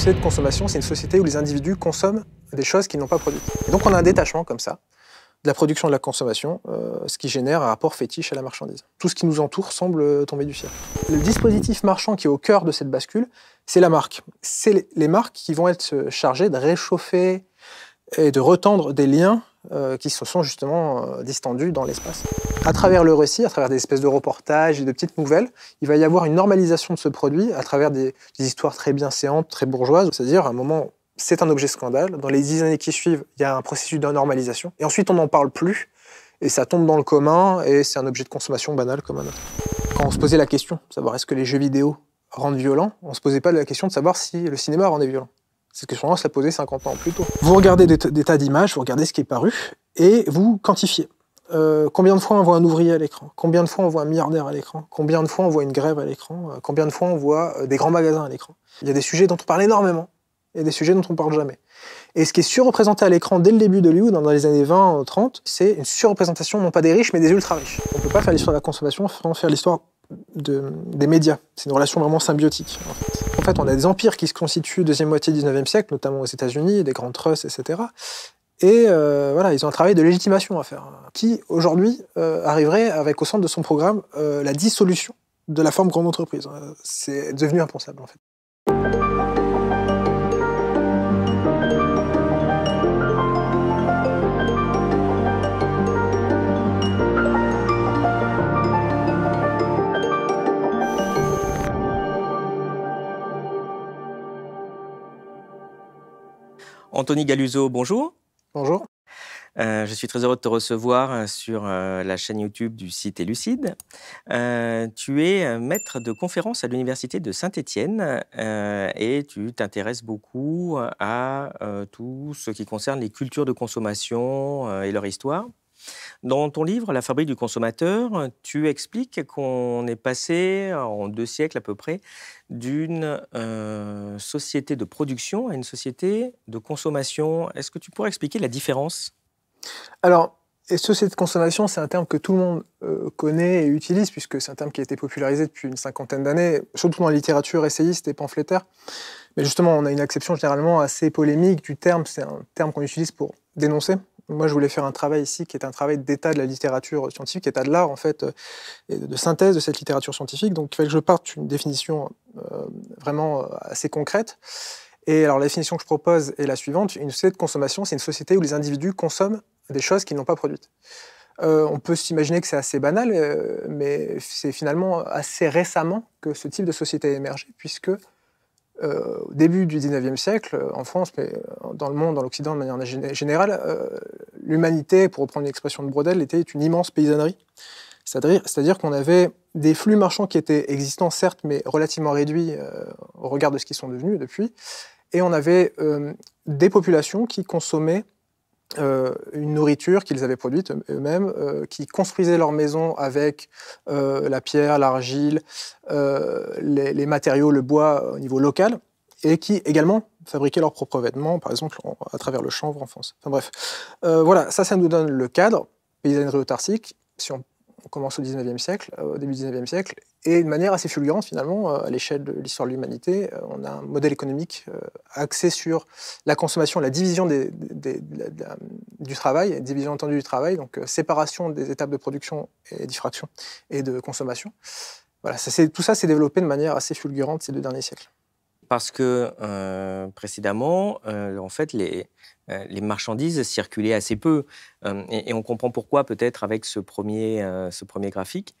société de consommation, c'est une société où les individus consomment des choses qu'ils n'ont pas produites. donc on a un détachement comme ça de la production de la consommation, euh, ce qui génère un rapport fétiche à la marchandise. Tout ce qui nous entoure semble tomber du ciel. Le dispositif marchand qui est au cœur de cette bascule, c'est la marque. C'est les marques qui vont être chargées de réchauffer et de retendre des liens euh, qui se sont justement euh, distendus dans l'espace. À travers le récit, à travers des espèces de reportages et de petites nouvelles, il va y avoir une normalisation de ce produit à travers des, histoires très bien séantes, très bourgeoises, c'est-à-dire à un moment c'est un objet scandale, dans les dix années qui suivent, il y a un processus de normalisation, et ensuite on n'en parle plus, et ça tombe dans le commun, et c'est un objet de consommation banal comme un autre. Quand on se posait la question, savoir est-ce que les jeux vidéo rendent violent, on ne se posait pas la question de savoir si le cinéma rendait violent. Cette question-là, on se l'a 50 ans plus tôt. Vous regardez des, tas d'images, vous regardez ce qui est paru, et vous quantifiez. Euh, combien de fois on voit un ouvrier à l'écran Combien de fois on voit un milliardaire à l'écran Combien de fois on voit une grève à l'écran euh, Combien de fois on voit euh, des grands magasins à l'écran Il y a des sujets dont on parle énormément, et des sujets dont on parle jamais. Et ce qui est surreprésenté à l'écran dès le début de Hollywood, hein, dans les années 20, 30, c'est une surreprésentation non pas des riches, mais des ultra-riches. On ne peut pas faire l'histoire de la consommation sans faire l'histoire de, des médias. C'est une relation vraiment symbiotique, en fait, on a des empires qui se constituent deuxième moitié du 19 siècle, notamment aux États-Unis, des grands trusts, etc. Et euh, voilà, ils ont un travail de légitimation à faire, hein, qui aujourd'hui euh, arriverait avec au centre de son programme euh, la dissolution de la forme grande entreprise. Hein. C'est devenu impensable en fait. Anthony Galuzzo, bonjour. Bonjour. Euh, je suis très heureux de te recevoir euh, sur euh, la chaîne YouTube du site Elucide. tu es maître de conférence à l'université de Saint-Étienne et tu t'intéresses beaucoup à tout ce qui concerne les cultures de consommation et leur histoire. Dans ton livre, La fabrique du consommateur, tu expliques qu'on est passé en deux siècles à peu près d'une euh, société de production à une société de consommation. Est-ce que tu pourrais expliquer la différence Alors, et société de consommation, c'est un terme que tout le monde euh, connaît et utilise, puisque c'est un terme qui a été popularisé depuis une cinquantaine d'années, surtout dans la littérature essayiste et pamphlétaire. Mais justement, on a une acception généralement assez polémique du terme. C'est un terme qu'on utilise pour dénoncer moi, je voulais faire un travail ici qui est un travail d'état de la littérature scientifique, état de l'art en fait, euh, et de synthèse de cette littérature scientifique. Donc, il fallait que je parte d'une définition euh, vraiment euh, assez concrète. Et alors, la définition que je propose est la suivante une société de consommation, c'est une société où les individus consomment des choses qu'ils n'ont pas produites. on peut s'imaginer que c'est assez banal, mais c'est finalement assez récemment que ce type de société a émergé, puisque au euh, début du 19e siècle, euh, en France, mais euh, dans le monde, dans l'Occident de manière générale, l'humanité, pour reprendre l'expression de Brodel, était une immense paysannerie. C'est-à-dire qu'on avait des flux marchands qui étaient existants, certes, mais relativement réduits au regard de ce qu'ils sont devenus depuis. Et on avait des populations qui consommaient euh, une nourriture qu'ils avaient produite eux-mêmes, euh, qui construisaient leur maison avec euh, la pierre, l'argile, les, matériaux, le bois au niveau local, et qui également fabriquaient leurs propres vêtements, par exemple à travers le chanvre en France. Enfin bref, voilà, ça, ça nous donne le cadre paysannerie autarcique. Si on on commence au 19e siècle, euh, au début du 19e siècle, et de manière assez fulgurante finalement, euh, à l'échelle de l'histoire de l'humanité, euh, on a un modèle économique axé sur la consommation, la division des, la, du travail, division entendue du travail, donc séparation des étapes de production et diffraction et de consommation. Voilà, ça, tout ça s'est développé de manière assez fulgurante ces deux derniers siècles. Parce que précédemment, en fait, les, euh, les marchandises circulaient assez peu. Euh, et, on comprend pourquoi peut-être avec ce premier, euh, ce premier graphique,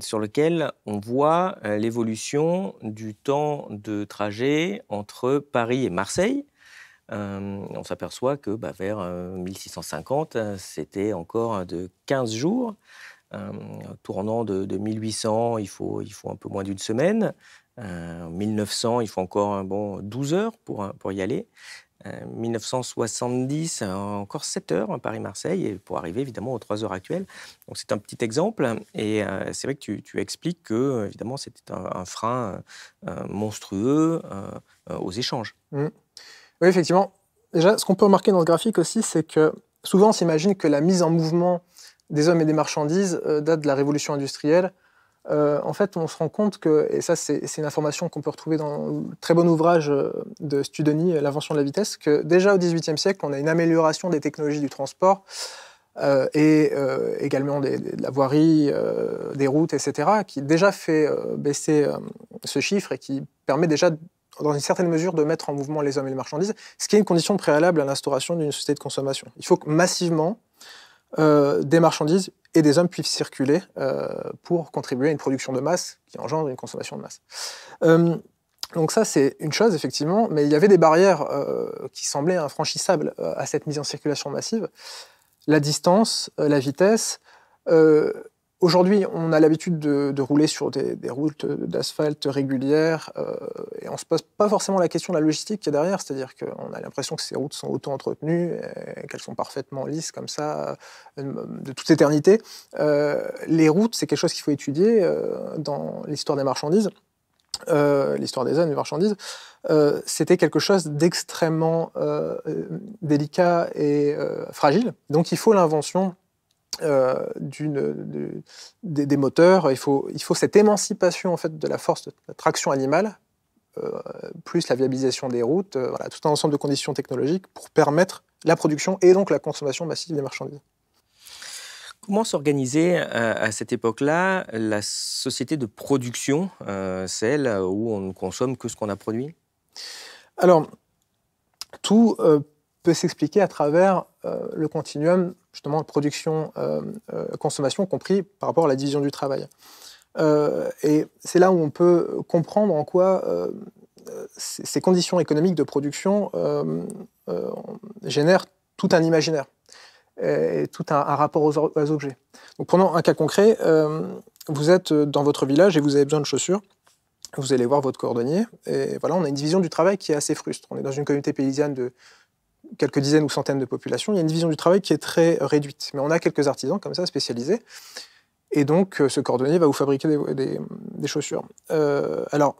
sur lequel on voit l'évolution du temps de trajet entre Paris et Marseille. on s'aperçoit que bah, vers 1650, c'était encore de 15 jours. tournant de, 1800, il faut, un peu moins d'une semaine. en 1900, il faut encore bon, 12 heures pour y aller. 1970, euh, euh, encore 7 heures à hein, Paris-Marseille, pour arriver évidemment aux 3 heures actuelles. Donc c'est un petit exemple, et euh, c'est vrai que tu, tu, expliques que, évidemment, c'était un, frein monstrueux aux échanges. Mmh. Oui, effectivement. Déjà, ce qu'on peut remarquer dans ce graphique aussi, c'est que souvent on s'imagine que la mise en mouvement des hommes et des marchandises date de la révolution industrielle, euh, en fait, on se rend compte que, et ça, c'est une information qu'on peut retrouver dans le très bon ouvrage euh, de Studoni euh, L'invention de la vitesse, que déjà au XVIIIe siècle, on a une amélioration des technologies du transport et également de la voirie, des routes, etc., qui déjà fait baisser ce chiffre et qui permet déjà, dans une certaine mesure, de mettre en mouvement les hommes et les marchandises, ce qui est une condition préalable à l'instauration d'une société de consommation. Il faut que massivement, des marchandises et des hommes puissent circuler euh, pour contribuer à une production de masse qui engendre une consommation de masse. Euh, donc ça, c'est une chose, effectivement, mais il y avait des barrières euh, qui semblaient infranchissables à cette mise en circulation massive. La distance, la vitesse, Aujourd'hui, on a l'habitude de, rouler sur des, routes d'asphalte régulières euh, et on ne se pose pas forcément la question de la logistique qui est derrière. C'est-à-dire qu'on a l'impression que ces routes sont auto entretenues, qu'elles sont parfaitement lisses comme ça, euh, de toute éternité. Euh, les routes, c'est quelque chose qu'il faut étudier dans l'histoire des marchandises. l'histoire des zones des marchandises, c'était quelque chose d'extrêmement délicat et fragile. Donc il faut l'invention euh, des, moteurs. Il faut, cette émancipation en fait, de la force de la traction animale, euh, plus la viabilisation des routes, euh, tout un ensemble de conditions technologiques pour permettre la production et donc la consommation massive des marchandises. Comment s'organiser à cette époque-là la société de production, celle où on ne consomme que ce qu'on a produit Alors, tout peut s'expliquer à travers euh, le continuum, justement, production-consommation, euh, euh, compris par rapport à la division du travail. et c'est là où on peut comprendre en quoi ces conditions économiques de production génèrent tout un imaginaire et tout un, rapport aux, objets. Donc, prenons un cas concret. vous êtes dans votre village et vous avez besoin de chaussures vous allez voir votre cordonnier. Et voilà, on a une division du travail qui est assez frustre. On est dans une communauté paysanne de quelques dizaines ou centaines de populations, il y a une vision du travail qui est très réduite. Mais on a quelques artisans comme ça spécialisés. Et donc, euh, ce cordonnier va vous fabriquer des, chaussures. Euh, alors,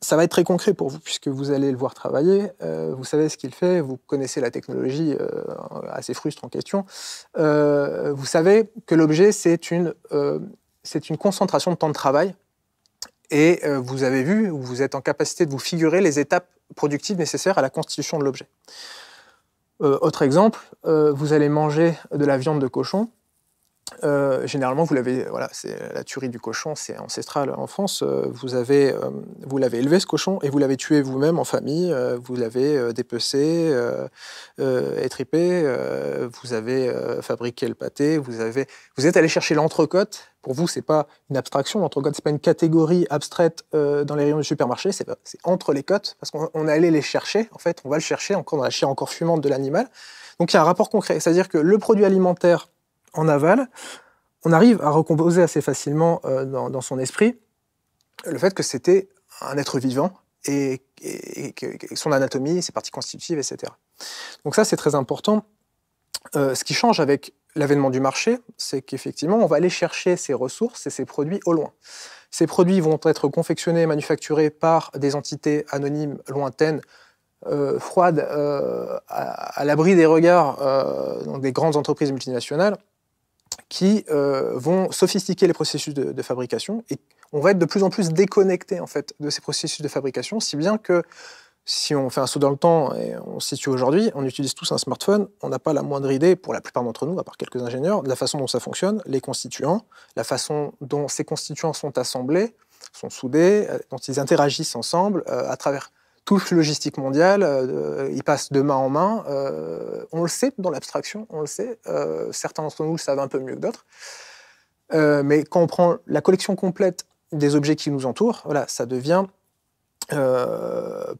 ça va être très concret pour vous, puisque vous allez le voir travailler, euh, vous savez ce qu'il fait, vous connaissez la technologie assez frustre en question. vous savez que l'objet, c'est une concentration de temps de travail. Et vous avez vu, vous êtes en capacité de vous figurer les étapes productives nécessaires à la constitution de l'objet. Euh, autre exemple, euh, vous allez manger de la viande de cochon, euh, généralement, vous l'avez, voilà, c'est la tuerie du cochon, c'est ancestral en France. Euh, vous avez, euh, vous l'avez élevé ce cochon et vous l'avez tué vous-même en famille. vous l'avez dépecé, étripé. vous avez fabriqué le pâté. Vous avez, vous êtes allé chercher l'entrecôte. Pour vous, c'est pas une abstraction. L'entrecôte, c'est pas une catégorie abstraite dans les rayons du supermarché. C'est, entre les côtes parce qu'on est allé les chercher. En fait, on va le chercher encore dans la chair encore fumante de l'animal. Donc il y a un rapport concret, c'est-à-dire que le produit alimentaire en aval, on arrive à recomposer assez facilement euh, dans, son esprit le fait que c'était un être vivant et, son anatomie, ses parties constitutives, etc. Donc ça, c'est très important. Euh, ce qui change avec l'avènement du marché, c'est qu'effectivement, on va aller chercher ces ressources et ces produits au loin. Ces produits vont être confectionnés, manufacturés par des entités anonymes, lointaines, euh, froides, à, l'abri des regards des grandes entreprises multinationales, qui euh, vont sophistiquer les processus de, fabrication et on va être de plus en plus déconnecté en fait de ces processus de fabrication, si bien que si on fait un saut dans le temps et on se situe aujourd'hui, on utilise tous un smartphone, on n'a pas la moindre idée, pour la plupart d'entre nous, à part quelques ingénieurs, de la façon dont ça fonctionne, les constituants, la façon dont ces constituants sont assemblés, sont soudés, euh, dont ils interagissent ensemble euh, à travers touche logistique mondiale, euh, il passe de main en main. Euh, on le sait dans l'abstraction, on le sait. Euh, certains d'entre nous le savent un peu mieux que d'autres. mais quand on prend la collection complète des objets qui nous entourent, voilà, ça devient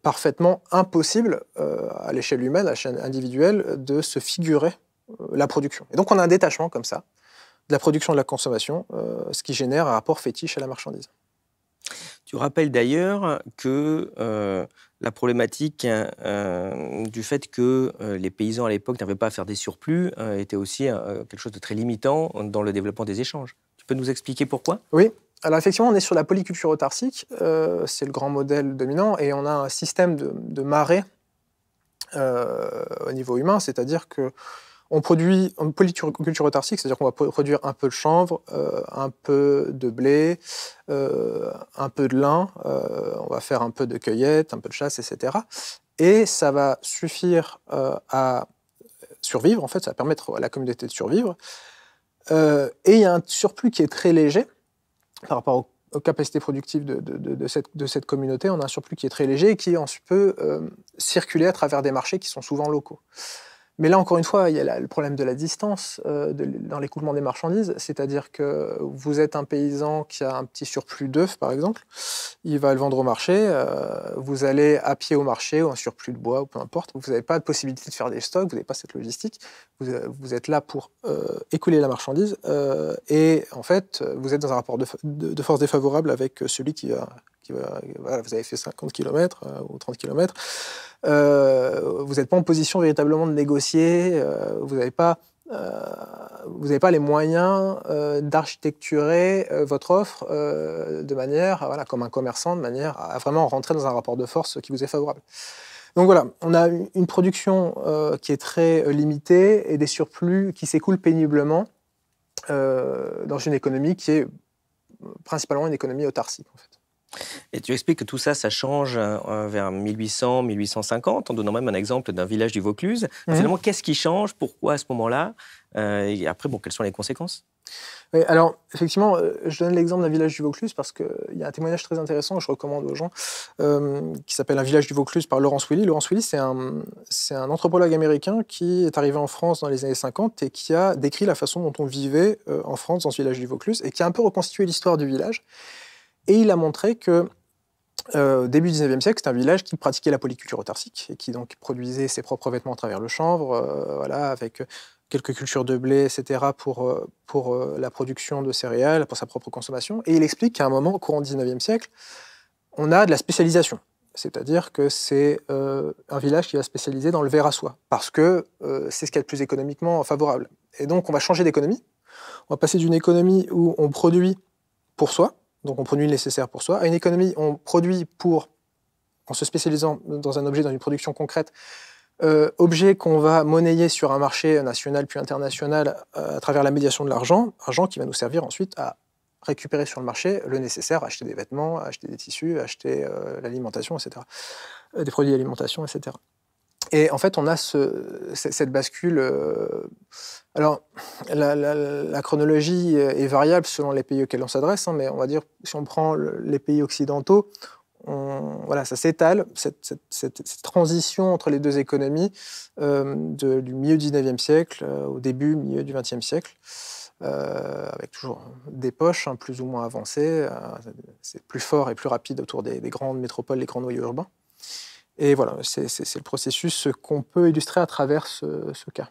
parfaitement impossible à l'échelle humaine, à l'échelle individuelle, de se figurer la production. Et donc on a un détachement comme ça de la production et de la consommation, ce qui génère un rapport fétiche à la marchandise. Tu rappelles d'ailleurs que euh, la problématique euh, du fait que euh, les paysans à l'époque n'arrivaient pas à faire des surplus était aussi quelque chose de très limitant dans le développement des échanges. Tu peux nous expliquer pourquoi Oui. Alors effectivement, on est sur la polyculture autarcique, c'est le grand modèle dominant, et on a un système de, de marée au niveau humain, c'est-à-dire que on produit en polyculture autarcique, c'est-à-dire qu'on va produire un peu de chanvre, euh, un peu de blé, euh, un peu de lin, euh, on va faire un peu de cueillette, un peu de chasse, etc. Et ça va suffire à survivre, en fait, ça va permettre à la communauté de survivre. et il y a un surplus qui est très léger par rapport aux, capacités productives de, cette, communauté. On a un surplus qui est très léger et qui ensuite peut circuler à travers des marchés qui sont souvent locaux. Mais là, encore une fois, il y a le problème de la distance euh, dans l'écoulement des marchandises, c'est-à-dire que vous êtes un paysan qui a un petit surplus d'œufs, par exemple, il va le vendre au marché, euh, vous allez à pied au marché, ou un surplus de bois, ou peu importe, vous n'avez pas de possibilité de faire des stocks, vous n'avez pas cette logistique, vous, euh, êtes là pour écouler la marchandise, et en fait, vous êtes dans un rapport de, force défavorable avec celui qui va vous avez fait 50 km euh, ou 30 km, euh, vous n'êtes pas en position véritablement de négocier, euh, vous n'avez pas, pas, les moyens d'architecturer votre offre de manière, voilà, comme un commerçant, de manière à vraiment rentrer dans un rapport de force qui vous est favorable. Donc voilà, on a une production qui est très limitée et des surplus qui s'écoulent péniblement dans une économie qui est principalement une économie autarcique en fait. Et tu expliques que tout ça, ça change euh, euh, vers 1800, 1850, en donnant même un exemple d'un village du Vaucluse. Mmh. Finalement, qu'est-ce qui change Pourquoi à ce moment-là euh, Et après, bon, quelles sont les conséquences alors effectivement, je donne l'exemple d'un village du Vaucluse parce qu'il y a un témoignage très intéressant que je recommande aux gens qui s'appelle Un village du Vaucluse par Laurence Willy. Laurence Willy, c'est un, anthropologue américain qui est arrivé en France dans les années 50 et qui a décrit la façon dont on vivait en France dans ce village du Vaucluse et qui a un peu reconstitué l'histoire du village. Et il a montré que euh, début 19e siècle, c'était un village qui pratiquait la polyculture autarcique et qui donc produisait ses propres vêtements à travers le chanvre, euh, voilà, avec quelques cultures de blé, etc., pour, euh, pour euh, la production de céréales, pour sa propre consommation. Et il explique qu'à un moment, au courant du 19e siècle, on a de la spécialisation. C'est-à-dire que c'est un village qui va spécialiser dans le verre à soie, parce que c'est ce qu'il y a de plus économiquement favorable. Et donc, on va changer d'économie. On va passer d'une économie où on produit pour soi, donc on produit le nécessaire pour soi. À une économie, on produit pour, en se spécialisant dans un objet, dans une production concrète, euh, objet qu'on va monnayer sur un marché national puis international euh, à travers la médiation de l'argent, argent qui va nous servir ensuite à récupérer sur le marché le nécessaire, acheter des vêtements, acheter des tissus, acheter euh, l'alimentation, etc., des produits d'alimentation, etc. Et en fait, on a cette bascule. Euh, alors, la, chronologie est variable selon les pays auxquels on s'adresse, hein, mais on va dire, si on prend les pays occidentaux, voilà, ça s'étale, cette, transition entre les deux économies euh, du milieu du 19e siècle euh, au début, milieu du 20e siècle, avec toujours des poches hein, plus ou moins avancées. c'est plus fort et plus rapide autour des, des grandes métropoles, les grands noyaux urbains. Et voilà, c'est le processus qu'on peut illustrer à travers ce, cas.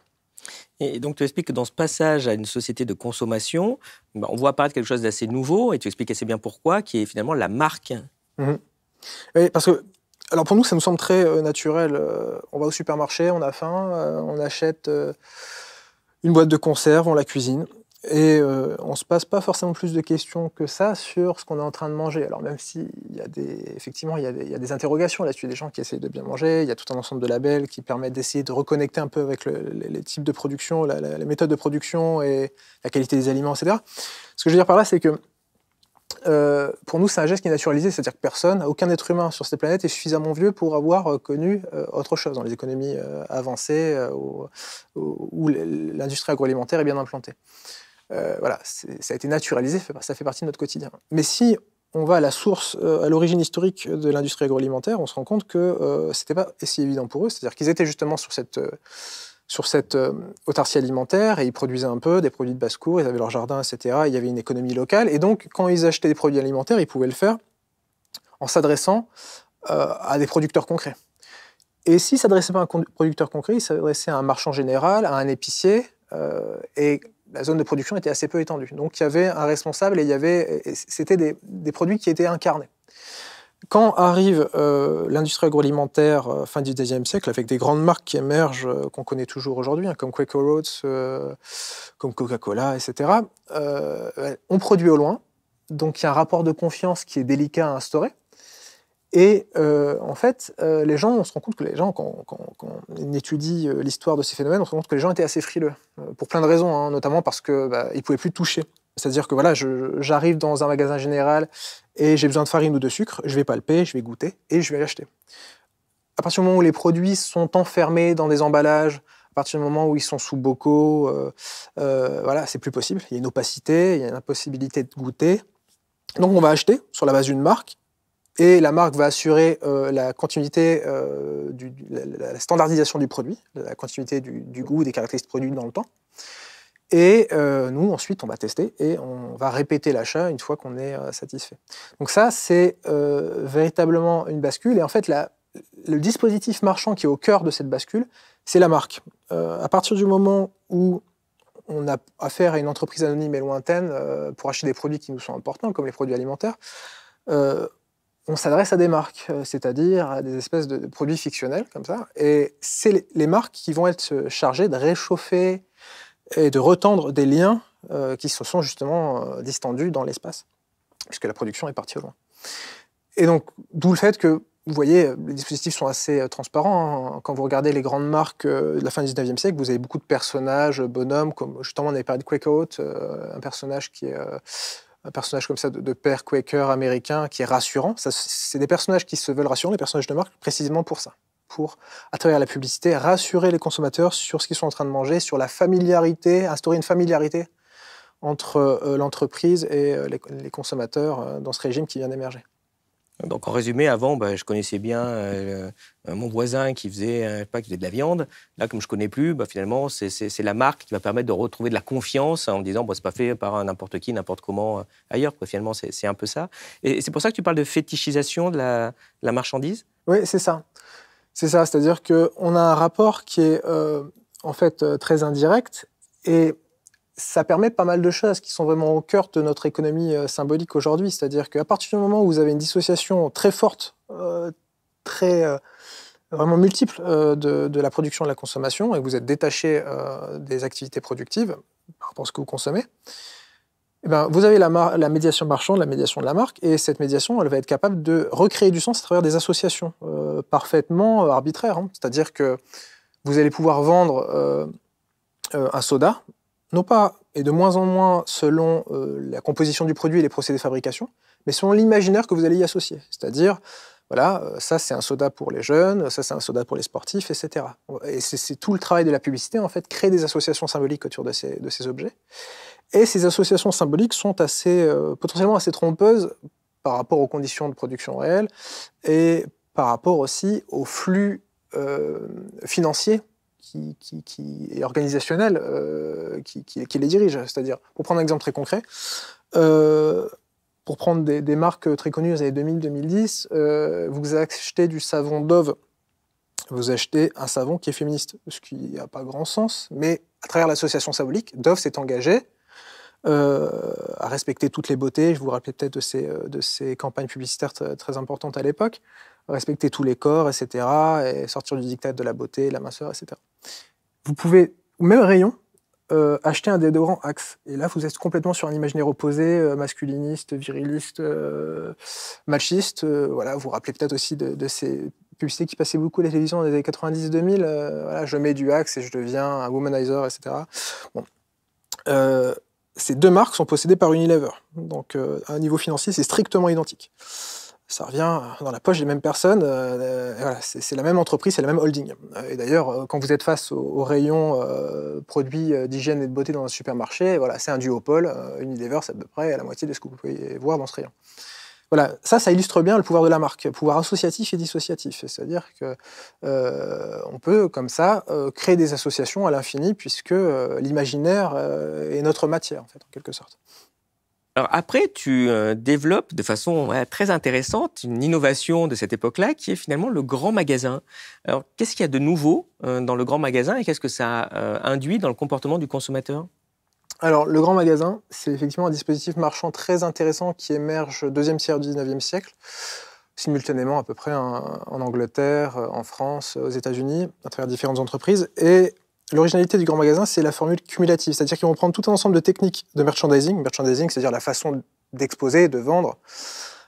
Et donc, tu expliques que dans ce passage à une société de consommation, ben, on voit apparaître quelque chose d'assez nouveau, et tu expliques assez bien pourquoi, qui est finalement la marque. Mhm. Oui, parce que, alors pour nous, ça nous semble très euh, naturel. Euh, on va au supermarché, on a faim, euh, on achète une boîte de conserve, on la cuisine. Et euh, on ne se passe pas forcément plus de questions que ça sur ce qu'on est en train de manger. Alors même si y a des, effectivement il y, a des interrogations là-dessus, il des gens qui essayent de bien manger, il y a tout un ensemble de labels qui permettent d'essayer de reconnecter un peu avec les, types de production, les méthodes de production et la qualité des aliments, etc. Ce que je veux dire par là, c'est que euh, pour nous, c'est un geste qui est naturalisé, c'est-à-dire que personne, aucun être humain sur cette planète est suffisamment vieux pour avoir euh, connu autre chose dans les économies avancées où l'industrie agroalimentaire est bien implantée. Euh, voilà, ça a été naturalisé, ça fait partie de notre quotidien. Mais si on va à la source, euh, à l'origine historique de l'industrie agroalimentaire, on se rend compte que euh, c'était pas si évident pour eux. C'est-à-dire qu'ils étaient justement sur cette, sur cette autarcie alimentaire et ils produisaient un peu des produits de basse-cour, ils avaient leur jardin, etc. il y avait une économie locale. Et donc, quand ils achetaient des produits alimentaires, ils pouvaient le faire en s'adressant à des producteurs concrets. Et s'ils ne s'adressaient pas à un producteur concret, ils s'adressaient à un marchand général, à un épicier. et la zone de production était assez peu étendue. Donc il y avait un responsable et il y avait, c'était des, produits qui étaient incarnés. Quand arrive euh, l'industrie agroalimentaire euh, fin du XIXe siècle, avec des grandes marques qui émergent, euh, qu'on connaît toujours aujourd'hui, hein, comme Quaker Oats, comme Coca-Cola, etc., on produit au loin, donc il y a un rapport de confiance qui est délicat à instaurer. Et euh, en fait, euh, les gens, on se rend compte que les gens, quand, on étudie euh, l'histoire de ces phénomènes, on se rend compte que les gens étaient assez frileux, pour plein de raisons, hein, notamment parce qu'ils bah, ne pouvaient plus toucher. C'est-à-dire que voilà, j'arrive dans un magasin général et j'ai besoin de farine ou de sucre, je vais palper, je vais goûter et je vais l'acheter. À partir du moment où les produits sont enfermés dans des emballages, à partir du moment où ils sont sous bocaux, voilà, c'est plus possible. Il y a une opacité, il y a une impossibilité de goûter. Donc on va acheter sur la base d'une marque et la marque va assurer euh, la continuité, euh, la, standardisation du produit, la continuité du, goût, des caractéristiques produits dans le temps. Et euh, nous, ensuite, on va tester et on va répéter l'achat une fois qu'on est satisfait. Donc ça, c'est véritablement une bascule. Et en fait, le dispositif marchand qui est au cœur de cette bascule, c'est la marque. à partir du moment où on a affaire à une entreprise anonyme et lointaine pour acheter des produits qui nous sont importants, comme les produits alimentaires, on s'adresse à des marques, euh, c'est-à-dire à des espèces de, produits fictionnels comme ça. Et c'est les marques qui vont être euh, chargées de réchauffer et de retendre des liens euh, qui se sont justement distendus dans l'espace, puisque la production est partie au loin. Et donc, d'où le fait que, vous voyez, les dispositifs sont assez transparents. Hein. Quand vous regardez les grandes marques de la fin du 19e siècle, vous avez beaucoup de personnages, bonhommes, comme justement on avait parlé de Quakeout, un personnage qui est un personnage comme ça de, père Quaker américain qui est rassurant. C'est des personnages qui se veulent rassurants, des personnages de marque, précisément pour ça. Pour, à travers la publicité, rassurer les consommateurs sur ce qu'ils sont en train de manger, sur la familiarité, instaurer une familiarité entre euh, l'entreprise et euh, les, consommateurs euh, dans ce régime qui vient d'émerger. Donc en résumé, avant, bah, je connaissais bien euh, mon voisin qui faisait, euh, pas, qui de la viande. Là, comme je ne connais plus, bah, finalement, c'est la marque qui va permettre de retrouver de la confiance en disant, ce c'est pas fait par n'importe qui, n'importe comment euh, ailleurs. Finalement, c'est un peu ça. Et, c'est pour ça que tu parles de fétichisation de la, la marchandise Oui, c'est ça. C'est ça, c'est-à-dire qu'on a un rapport qui est en fait très indirect et ça permet pas mal de choses qui sont vraiment au cœur de notre économie euh, symbolique aujourd'hui. C'est-à-dire qu'à partir du moment où vous avez une dissociation très forte, euh, très euh, vraiment multiple de, la production et de la consommation, et vous êtes détaché des activités productives par rapport à ce que vous consommez, eh ben, vous avez la, la, médiation marchande, la médiation de la marque, et cette médiation, elle va être capable de recréer du sens à travers des associations parfaitement arbitraires. Hein. C'est-à-dire que vous allez pouvoir vendre un soda non pas et de moins en moins selon euh, la composition du produit et les procédés de fabrication, mais selon l'imaginaire que vous allez y associer. C'est-à-dire, voilà, euh, ça c'est un soda pour les jeunes, ça c'est un soda pour les sportifs, etc. Et c'est tout le travail de la publicité, en fait, créer des associations symboliques autour de ces, objets. Et ces associations symboliques sont assez, euh, potentiellement assez trompeuses par rapport aux conditions de production réelles et par rapport aussi aux flux financiers qui, est organisationnel euh, qui, les dirige. C'est-à-dire, pour prendre un exemple très concret, euh, pour prendre des, marques très connues vous années 2000-2010, euh, vous achetez du savon Dove, vous achetez un savon qui est féministe, ce qui n'a pas grand sens, mais à travers l'association symbolique, Dove s'est engagée à respecter toutes les beautés. Je vous rappelais peut-être de ces, campagnes publicitaires très importantes à l'époque respecter tous les corps, etc. Et sortir du diktat de la beauté, la minceur, etc. Vous pouvez, au même rayon, euh, acheter un déodorant Axe. Et là, vous êtes complètement sur un imaginaire opposé, euh, masculiniste, viriliste, euh, machiste. voilà, vous vous rappelez peut-être aussi de, ces publicités qui passaient beaucoup à la télévision dans les années 90-2000. voilà, je mets du Axe et je deviens un womanizer, etc. ces deux marques sont possédées par Unilever. Donc, à un niveau financier, c'est strictement identique ça revient dans la poche des mêmes personnes. Euh, c'est la même entreprise, c'est la même holding. Et d'ailleurs, euh, quand vous êtes face au, rayon euh, produits d'hygiène et de beauté dans un supermarché, voilà, c'est un duopole. Unilever, c'est à peu près à la moitié de ce que vous pouvez voir dans ce rayon. Voilà, ça, ça illustre bien le pouvoir de la marque, pouvoir associatif et dissociatif. C'est-à-dire que on peut, comme ça, créer des associations à l'infini, puisque l'imaginaire est notre matière, en fait, en quelque sorte. Alors après, tu euh, développes de façon très intéressante une innovation de cette époque-là qui est finalement le grand magasin. Alors qu'est-ce qu'il y a de nouveau euh, dans le grand magasin et qu'est-ce que ça euh, induit dans le comportement du consommateur alors, le grand magasin, c'est effectivement un dispositif marchand très intéressant qui émerge deuxième tiers du 19e siècle, simultanément à peu près en, en Angleterre, en France, aux États-Unis, à travers différentes entreprises. Et l'originalité du grand magasin, c'est la formule cumulative. C'est-à-dire qu'ils vont prendre tout un ensemble de techniques de merchandising. Merchandising, c'est-à-dire la façon d'exposer, de vendre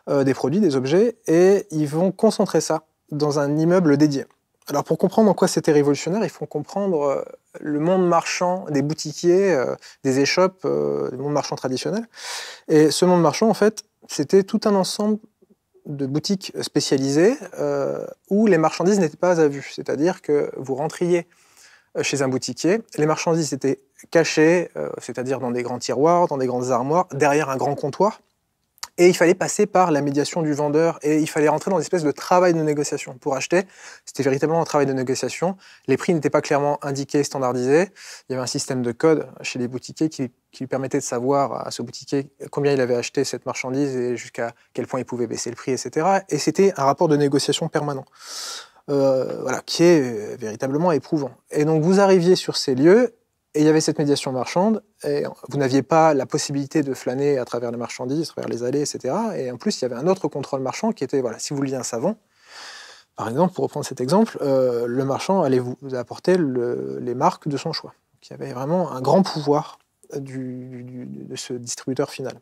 euh, des produits, des objets, et ils vont concentrer ça dans un immeuble dédié. Alors pour comprendre en quoi c'était révolutionnaire, il faut comprendre euh, le monde marchand des boutiquiers, euh, des échoppes, le monde marchand traditionnel. Et ce monde marchand, en fait, c'était tout un ensemble de boutiques spécialisées où les marchandises n'étaient pas à vue. C'est-à-dire que vous rentriez euh, chez un boutiquier. Les marchandises étaient cachées, euh, c'est-à-dire dans des grands tiroirs, dans des grandes armoires, derrière un grand comptoir. Et il fallait passer par la médiation du vendeur et il fallait rentrer dans une espèce de travail de négociation. Pour acheter, c'était véritablement un travail de négociation. Les prix n'étaient pas clairement indiqués, standardisés. Il y avait un système de code chez les boutiquiers qui, qui permettait de savoir à ce boutiquier combien il avait acheté cette marchandise et jusqu'à quel point il pouvait baisser le prix, etc. Et c'était un rapport de négociation permanent. Euh, voilà, qui est euh, véritablement éprouvant. Et donc vous arriviez sur ces lieux et il y avait cette médiation marchande, et vous n'aviez pas la possibilité de flâner à travers les marchandises, à travers les allées, etc. Et en plus, il y avait un autre contrôle marchand qui était, voilà, si vous vouliez un savon, par exemple, pour reprendre cet exemple, euh, le marchand allait vous apporter les marques de son choix. Donc, il y avait vraiment un grand pouvoir de ce distributeur final.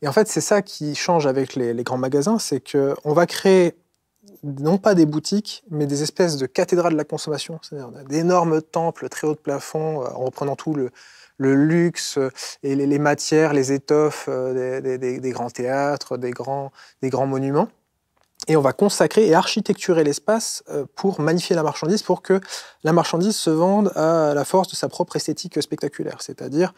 Et en fait, c'est ça qui change avec les, les grands magasins, c'est qu'on va créer non pas des boutiques, mais des espèces de cathédrales de la consommation. C'est-à-dire d'énormes temples très hauts de plafond, euh, en reprenant tout le, luxe euh, et les, matières, les étoffes euh, des, grands théâtres, des grands, des grands monuments. Et on va consacrer et architecturer l'espace pour magnifier la marchandise, pour que la marchandise se vende à la force de sa propre esthétique spectaculaire. C'est-à-dire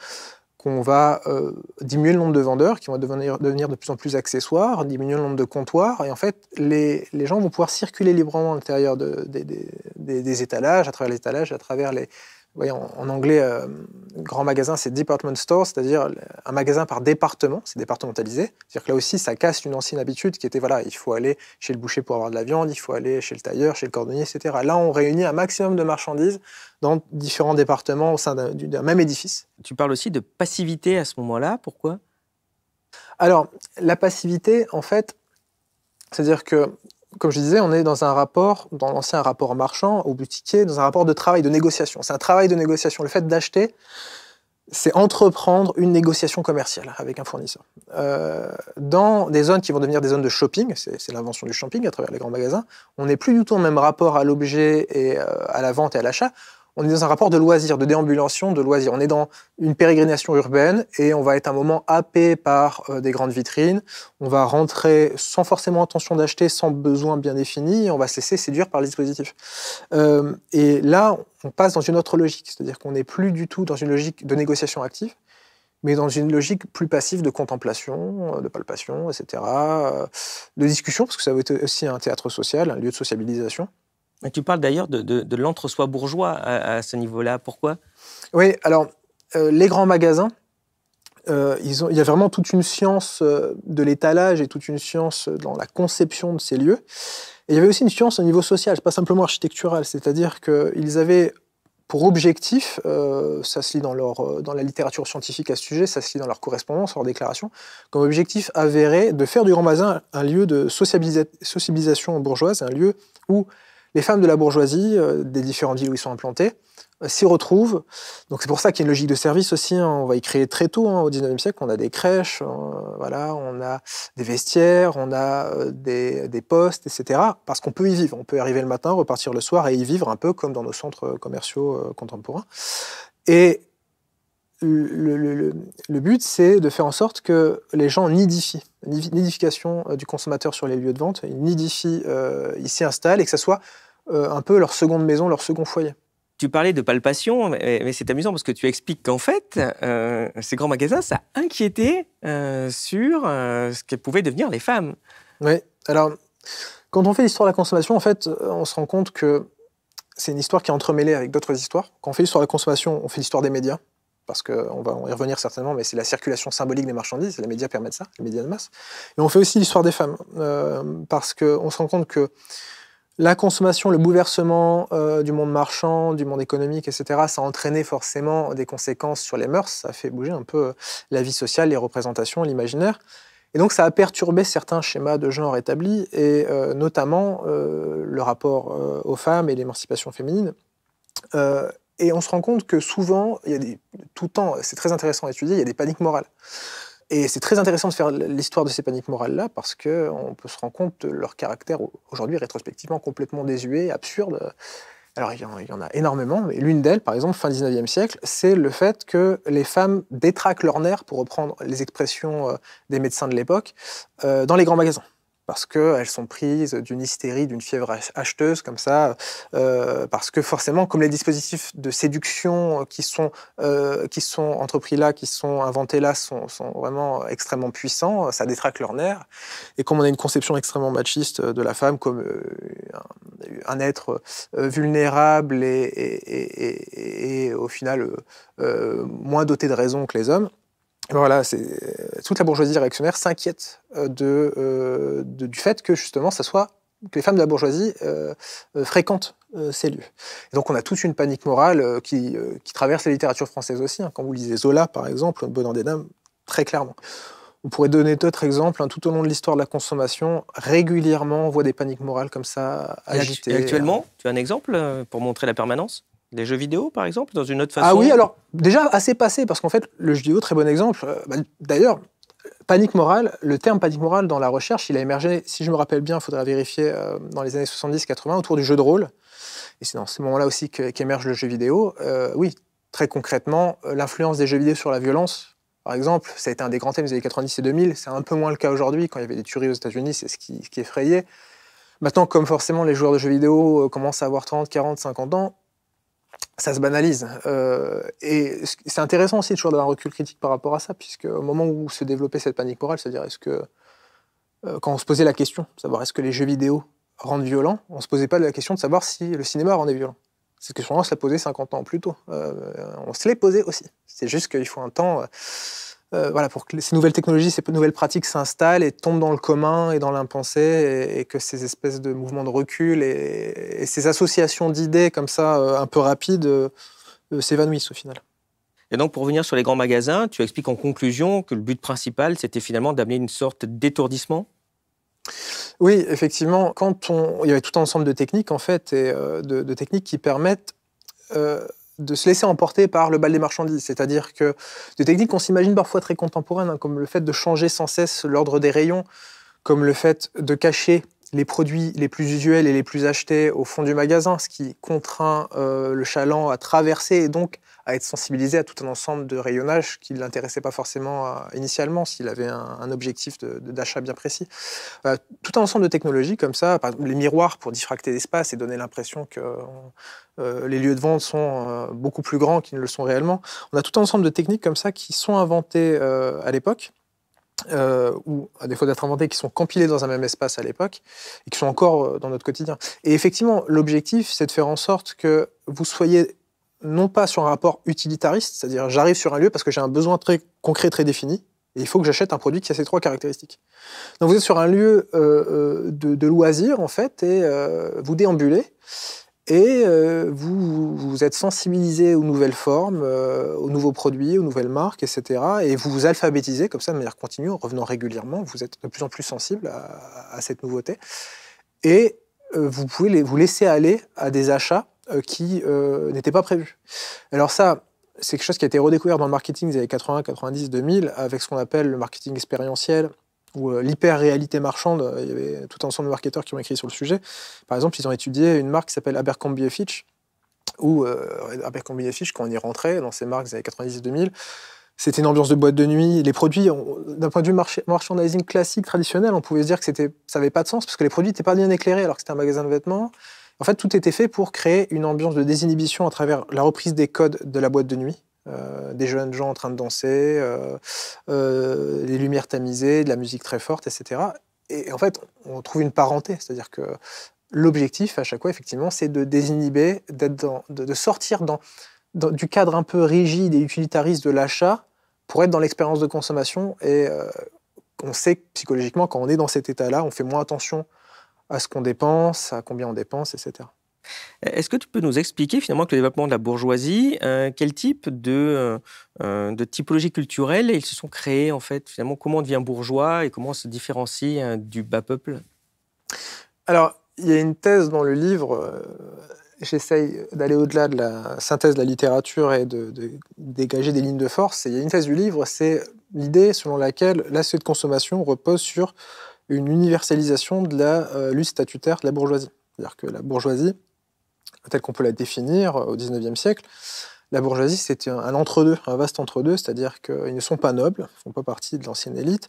on va euh, diminuer le nombre de vendeurs qui vont devenir, de plus en plus accessoires, diminuer le nombre de comptoirs. Et en fait, les, gens vont pouvoir circuler librement à l'intérieur des étalages, à travers les étalages, à travers les, en, anglais, euh, grand magasin, c'est department store, c'est-à-dire un magasin par département, c'est départementalisé. C'est-à-dire que là aussi, ça casse une ancienne habitude qui était, voilà, il faut aller chez le boucher pour avoir de la viande, il faut aller chez le tailleur, chez le cordonnier, etc. Là, on réunit un maximum de marchandises dans différents départements au sein d'un même édifice. Tu parles aussi de passivité à ce moment-là, pourquoi Alors, la passivité, en fait, c'est-à-dire que comme je disais, on est dans un rapport, dans l'ancien rapport marchand au boutiquier, dans un rapport de travail, de négociation. C'est un travail de négociation. Le fait d'acheter, c'est entreprendre une négociation commerciale avec un fournisseur. Euh, dans des zones qui vont devenir des zones de shopping, c'est l'invention du shopping à travers les grands magasins, on n'est plus du tout au même rapport à l'objet et euh, à la vente et à l'achat on est dans un rapport de loisir, de déambulation, de loisir. On est dans une pérégrination urbaine et on va être un moment happé par euh, des grandes vitrines. On va rentrer sans forcément intention d'acheter, sans besoin bien défini. Et on va se laisser séduire par le dispositif. Euh, et là, on passe dans une autre logique, c'est-à-dire qu'on n'est plus du tout dans une logique de négociation active, mais dans une logique plus passive de contemplation, de palpation, etc., euh, de discussion, parce que ça va être aussi un théâtre social, un lieu de sociabilisation tu parles d'ailleurs de, l'entre-soi bourgeois à, ce niveau-là. Pourquoi Oui, alors, euh, les grands magasins, euh, ils ont, il y a vraiment toute une science euh, de l'étalage et toute une science dans la conception de ces lieux. Et il y avait aussi une science au niveau social, pas simplement architectural, c'est-à-dire qu'ils avaient pour objectif, ça se lit dans, dans la littérature scientifique à ce sujet, ça se lit dans leur correspondance, leur déclaration, comme objectif avéré de faire du grand magasin un lieu de sociabilisation bourgeoise, un lieu où les femmes de la bourgeoisie euh, des différentes villes où ils sont implantés euh, s'y retrouvent. Donc c'est pour ça qu'il y a une logique de service aussi. Hein. On va y créer très tôt hein, au 19e siècle. On a des crèches, euh, voilà, on a des vestiaires, on a des, postes, etc. Parce qu'on peut y vivre. On peut arriver le matin, repartir le soir et y vivre un peu comme dans nos centres commerciaux contemporains. Et le, but, c'est de faire en sorte que les gens nidifient, nidification du consommateur sur les lieux de vente, ils nidifient, ils s'y installent et que ça soit euh, un peu leur seconde maison, leur second foyer. Tu parlais de palpation, mais, c'est amusant parce que tu expliques qu'en fait, euh, ces grands magasins, ça inquiétait euh, sur ce qu'elles pouvaient devenir les femmes. Oui, alors, quand on fait l'histoire de la consommation, en fait, on se rend compte que c'est une histoire qui est entremêlée avec d'autres histoires. Quand on fait l'histoire de la consommation, on fait l'histoire des médias, parce qu'on va y revenir certainement, mais c'est la circulation symbolique des marchandises, les médias permettent ça, les médias de masse. Et on fait aussi l'histoire des femmes, parce qu'on se rend compte que la consommation, le bouleversement euh, du monde marchand, du monde économique, etc., ça a entraîné forcément des conséquences sur les mœurs, ça a fait bouger un peu euh, la vie sociale, les représentations, l'imaginaire. Et donc ça a perturbé certains schémas de genre établis, et euh, notamment le rapport aux femmes et l'émancipation féminine. et on se rend compte que souvent, il y a des, tout le temps, c'est très intéressant à étudier, il y a des paniques morales. Et c'est très intéressant de faire l'histoire de ces paniques morales-là parce qu'on peut se rendre compte de leur caractère aujourd'hui rétrospectivement complètement désuet, absurde. Alors il y, en, a énormément, mais l'une d'elles, par exemple, fin 19e siècle, c'est le fait que les femmes détraquent leurs nerfs, pour reprendre les expressions euh, des médecins de l'époque, euh, dans les grands magasins parce qu'elles sont prises d'une hystérie, d'une fièvre acheteuse comme ça, euh, parce que forcément, comme les dispositifs de séduction euh, qui sont, euh, qui sont entrepris là, qui sont inventés là, sont, vraiment extrêmement puissants, ça détraque leurs nerfs. Et comme on a une conception extrêmement machiste de la femme comme un, être vulnérable et, et, et au final moins doté de raison que les hommes, voilà, c'est toute la bourgeoisie réactionnaire s'inquiète euh, euh, du fait que justement, ça soit que les femmes de la bourgeoisie euh, fréquentent ces lieux. donc on a toute une panique morale qui, traverse la littérature française aussi. Hein. Quand vous lisez Zola, par exemple, Bonan des Dames, très clairement. On pourrait donner d'autres exemples. Hein. tout au long de l'histoire de la consommation, régulièrement, on voit des paniques morales comme ça agitées. Et actuellement, tu as un exemple pour montrer la permanence des jeux vidéo, par exemple, dans une autre ah façon Ah oui, alors déjà assez passé, parce qu'en fait, le jeu vidéo, très bon exemple. Euh, bah, d'ailleurs, panique morale, le terme panique morale dans la recherche, il a émergé, si je me rappelle bien, il faudra vérifier, euh, dans les années 70-80, autour du jeu de rôle. Et c'est dans ce moment-là aussi qu'émerge le jeu vidéo. Euh, oui, très concrètement, l'influence des jeux vidéo sur la violence, par exemple, ça a été un des grands thèmes des années 90 et 2000. C'est un peu moins le cas aujourd'hui, quand il y avait des tueries aux États-Unis, c'est ce qui, ce qui effrayait. Maintenant, comme forcément les joueurs de jeux vidéo commencent à avoir 30, 40, 50 ans, ça se banalise. Euh, et c'est intéressant aussi toujours d'avoir un recul critique par rapport à ça, puisque au moment où se développait cette panique morale, c'est-à-dire est-ce que euh, quand on se posait la question, savoir est-ce que les jeux vidéo rendent violents, on se posait pas la question de savoir si le cinéma rendait violent. C'est ce que souvent on se la posé 50 ans plus tôt. Euh, on se l'est posé aussi. C'est juste qu'il faut un temps. Euh, voilà, pour que ces nouvelles technologies, ces nouvelles pratiques s'installent et tombent dans le commun et dans l'impensé, et, que ces espèces de mouvements de recul et, ces associations d'idées comme ça, euh, un peu rapides, euh, s'évanouissent au final. Et donc, pour revenir sur les grands magasins, tu expliques en conclusion que le but principal, c'était finalement d'amener une sorte d'étourdissement Oui, effectivement. Quand on... Il y avait tout un ensemble de techniques, en fait, et de techniques qui permettent de se laisser emporter par le bal des marchandises. C'est-à-dire que des techniques qu'on s'imagine parfois très contemporaines, hein, comme le fait de changer sans cesse l'ordre des rayons, comme le fait de cacher les produits les plus usuels et les plus achetés au fond du magasin, ce qui contraint euh, le chaland à traverser et donc à être sensibilisé à tout un ensemble de rayonnages qui ne l'intéressaient pas forcément euh, initialement, s'il avait un, objectif d'achat bien précis. Euh, tout un ensemble de technologies comme ça, par exemple les miroirs pour diffracter l'espace et donner l'impression que euh, les lieux de vente sont beaucoup plus grands qu'ils ne le sont réellement. On a tout un ensemble de techniques comme ça qui sont inventées à l'époque. ou à défaut d'être inventées, qui sont compilées dans un même espace à l'époque et qui sont encore dans notre quotidien. Et effectivement, l'objectif, c'est de faire en sorte que vous soyez non pas sur un rapport utilitariste, c'est-à-dire j'arrive sur un lieu parce que j'ai un besoin très concret, très défini, et il faut que j'achète un produit qui a ces trois caractéristiques. Donc vous êtes sur un lieu euh, euh, de, loisir, en fait, et euh, vous déambulez, et vous, vous êtes sensibilisé aux nouvelles formes, aux nouveaux produits, aux nouvelles marques, etc. Et vous vous alphabétisez comme ça de manière continue, en revenant régulièrement, vous êtes de plus en plus sensible à, cette nouveauté. Et vous pouvez vous laisser aller à des achats euh, qui euh, n'étaient pas prévus. Alors ça, c'est quelque chose qui a été redécouvert dans le marketing des années 80, 90, 2000, avec ce qu'on appelle le marketing expérientiel ou euh, l'hyper-réalité marchande. Il y avait tout un ensemble de marketeurs qui ont écrit sur le sujet. Par exemple, ils ont étudié une marque qui s'appelle Abercrombie Fitch, où Abercrombie Fitch, quand on y rentrait dans ces marques des années 90, 2000, c'était une ambiance de boîte de nuit. Les produits, d'un point de vue march merchandising classique, traditionnel, on pouvait se dire que ça n'avait pas de sens parce que les produits n'étaient pas bien éclairés alors que c'était un magasin de vêtements. En fait, tout était fait pour créer une ambiance de désinhibition à travers la reprise des codes de la boîte de nuit. Euh, des jeunes gens en train de danser, euh, euh, les lumières tamisées, de la musique très forte, etc. Et, en fait, on trouve une parenté, c'est-à-dire que l'objectif à chaque fois, effectivement, c'est de désinhiber, de, sortir du cadre un peu rigide et utilitariste de l'achat pour être dans l'expérience de consommation. Et on sait psychologiquement, quand on est dans cet état-là, on fait moins attention à ce qu'on dépense, à combien on dépense, etc. Est-ce que tu peux nous expliquer finalement que le développement de la bourgeoisie, euh, quel type de, euh, euh, de, typologie culturelle ils se sont créés en fait Finalement, comment on devient bourgeois et comment on se différencie du bas peuple Alors, il y a une thèse dans le livre, j'essaye d'aller au-delà de la synthèse de la littérature et de, dégager des lignes de force. Et il y a une thèse du livre, c'est l'idée selon laquelle l'assiette de consommation repose sur une universalisation de la euh, lutte statutaire de la bourgeoisie. C'est-à-dire que la bourgeoisie, telle qu'on peut la définir euh, au XIXe siècle, la bourgeoisie, c'était un, entre-deux, un vaste entre-deux, c'est-à-dire qu'ils ne sont pas nobles, ils ne font pas partie de l'ancienne élite,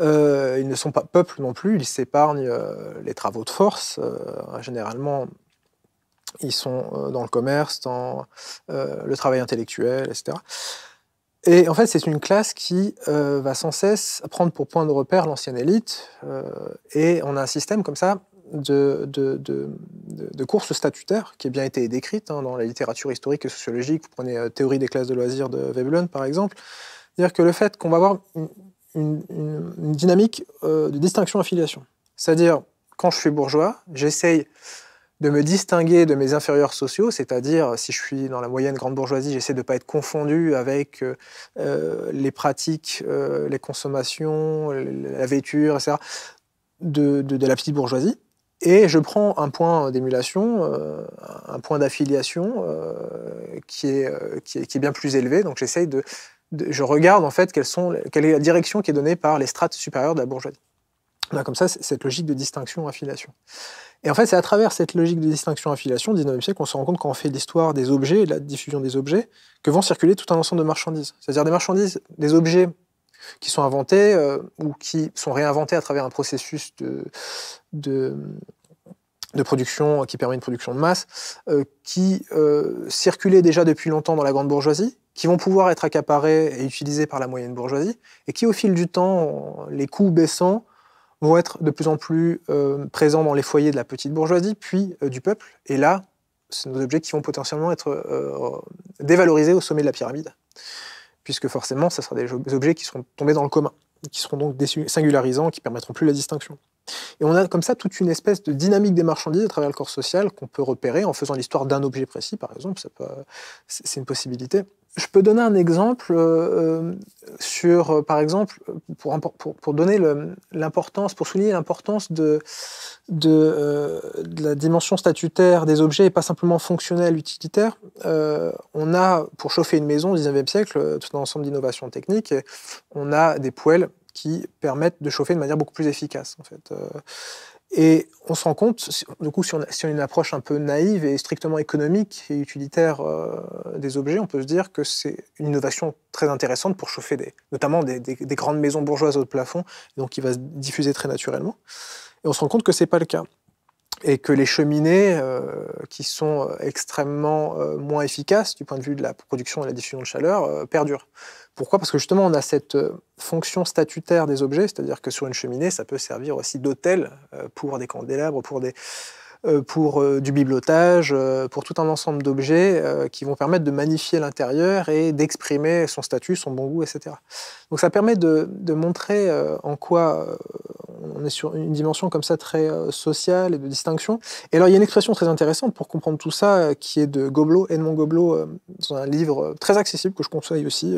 euh, ils ne sont pas peuple non plus, ils s'épargnent les travaux de force. généralement, ils sont dans le commerce, dans le travail intellectuel, etc. Et en fait, c'est une classe qui euh, va sans cesse prendre pour point de repère l'ancienne élite. Euh, et on a un système comme ça de, de, de, course statutaire qui a bien été décrite hein, dans la littérature historique et sociologique. Vous prenez la euh, Théorie des classes de loisirs de Veblen, par exemple. C'est-à-dire que le fait qu'on va avoir une, une dynamique de distinction-affiliation. C'est-à-dire, quand je suis bourgeois, j'essaye de me distinguer de mes inférieurs sociaux, c'est-à-dire si je suis dans la moyenne grande bourgeoisie, j'essaie de ne pas être confondu avec euh, euh, les pratiques, euh, les consommations, la vêture, etc., de, la petite bourgeoisie. Et je prends un point d'émulation, un point d'affiliation qui est, qui, est, bien plus élevé. Donc j'essaie de, Je regarde en fait quelles sont, quelle est la direction qui est donnée par les strates supérieures de la bourgeoisie. On bah, a comme ça cette logique de distinction-affiliation. Et en fait, c'est à travers cette logique de distinction-affiliation du XIXe siècle qu'on se rend compte, quand on fait l'histoire des objets et la diffusion des objets, que vont circuler tout un ensemble de marchandises. C'est-à-dire des marchandises, des objets qui sont inventés euh, ou qui sont réinventés à travers un processus de, de, production qui permet une production de masse, euh, qui euh, circulaient déjà depuis longtemps dans la grande bourgeoisie, qui vont pouvoir être accaparés et utilisés par la moyenne bourgeoisie, et qui au fil du temps, les coûts baissant, vont être de plus en plus euh, présents dans les foyers de la petite bourgeoisie, puis euh, du peuple. Et là, ce sont des objets qui vont potentiellement être euh, dévalorisés au sommet de la pyramide, puisque forcément, ce sera des objets qui seront tombés dans le commun, qui seront donc singularisants, qui permettront plus la distinction. Et on a comme ça toute une espèce de dynamique des marchandises à travers le corps social qu'on peut repérer en faisant l'histoire d'un objet précis, par exemple, c'est une possibilité je peux donner un exemple euh, euh, sur, euh, par exemple, pour, donner l'importance, pour souligner l'importance de, la dimension statutaire des objets et pas simplement fonctionnelle, utilitaire. on a, pour chauffer une maison au XIXe siècle, tout un ensemble d'innovations techniques, on a des poêles qui permettent de chauffer de manière beaucoup plus efficace, en fait. Et on se rend compte, du coup, si on, a, une approche un peu naïve et strictement économique et utilitaire euh, des objets, on peut se dire que c'est une innovation très intéressante pour chauffer notamment des, grandes maisons bourgeoises au plafond, donc qui va se diffuser très naturellement. Et on se rend compte que ce n'est pas le cas. Et que les cheminées, euh, qui sont euh, extrêmement moins efficaces du point de vue de la production et de la diffusion de chaleur, perdurent. Pourquoi Parce que justement, on a cette euh, fonction statutaire des objets, c'est-à-dire que sur une cheminée, ça peut servir aussi d'hôtel euh, pour des candélabres, pour, des, euh, pour du bibliotage, pour tout un ensemble d'objets qui vont permettre de magnifier l'intérieur et d'exprimer son statut, son bon goût, etc. Donc ça permet de montrer en quoi on est sur une dimension comme ça très euh, sociale et de distinction. Et alors, il y a une expression très intéressante pour comprendre tout ça euh, qui est de Gobelot, Edmond Gobelot, euh, dans un livre très accessible que je conseille aussi,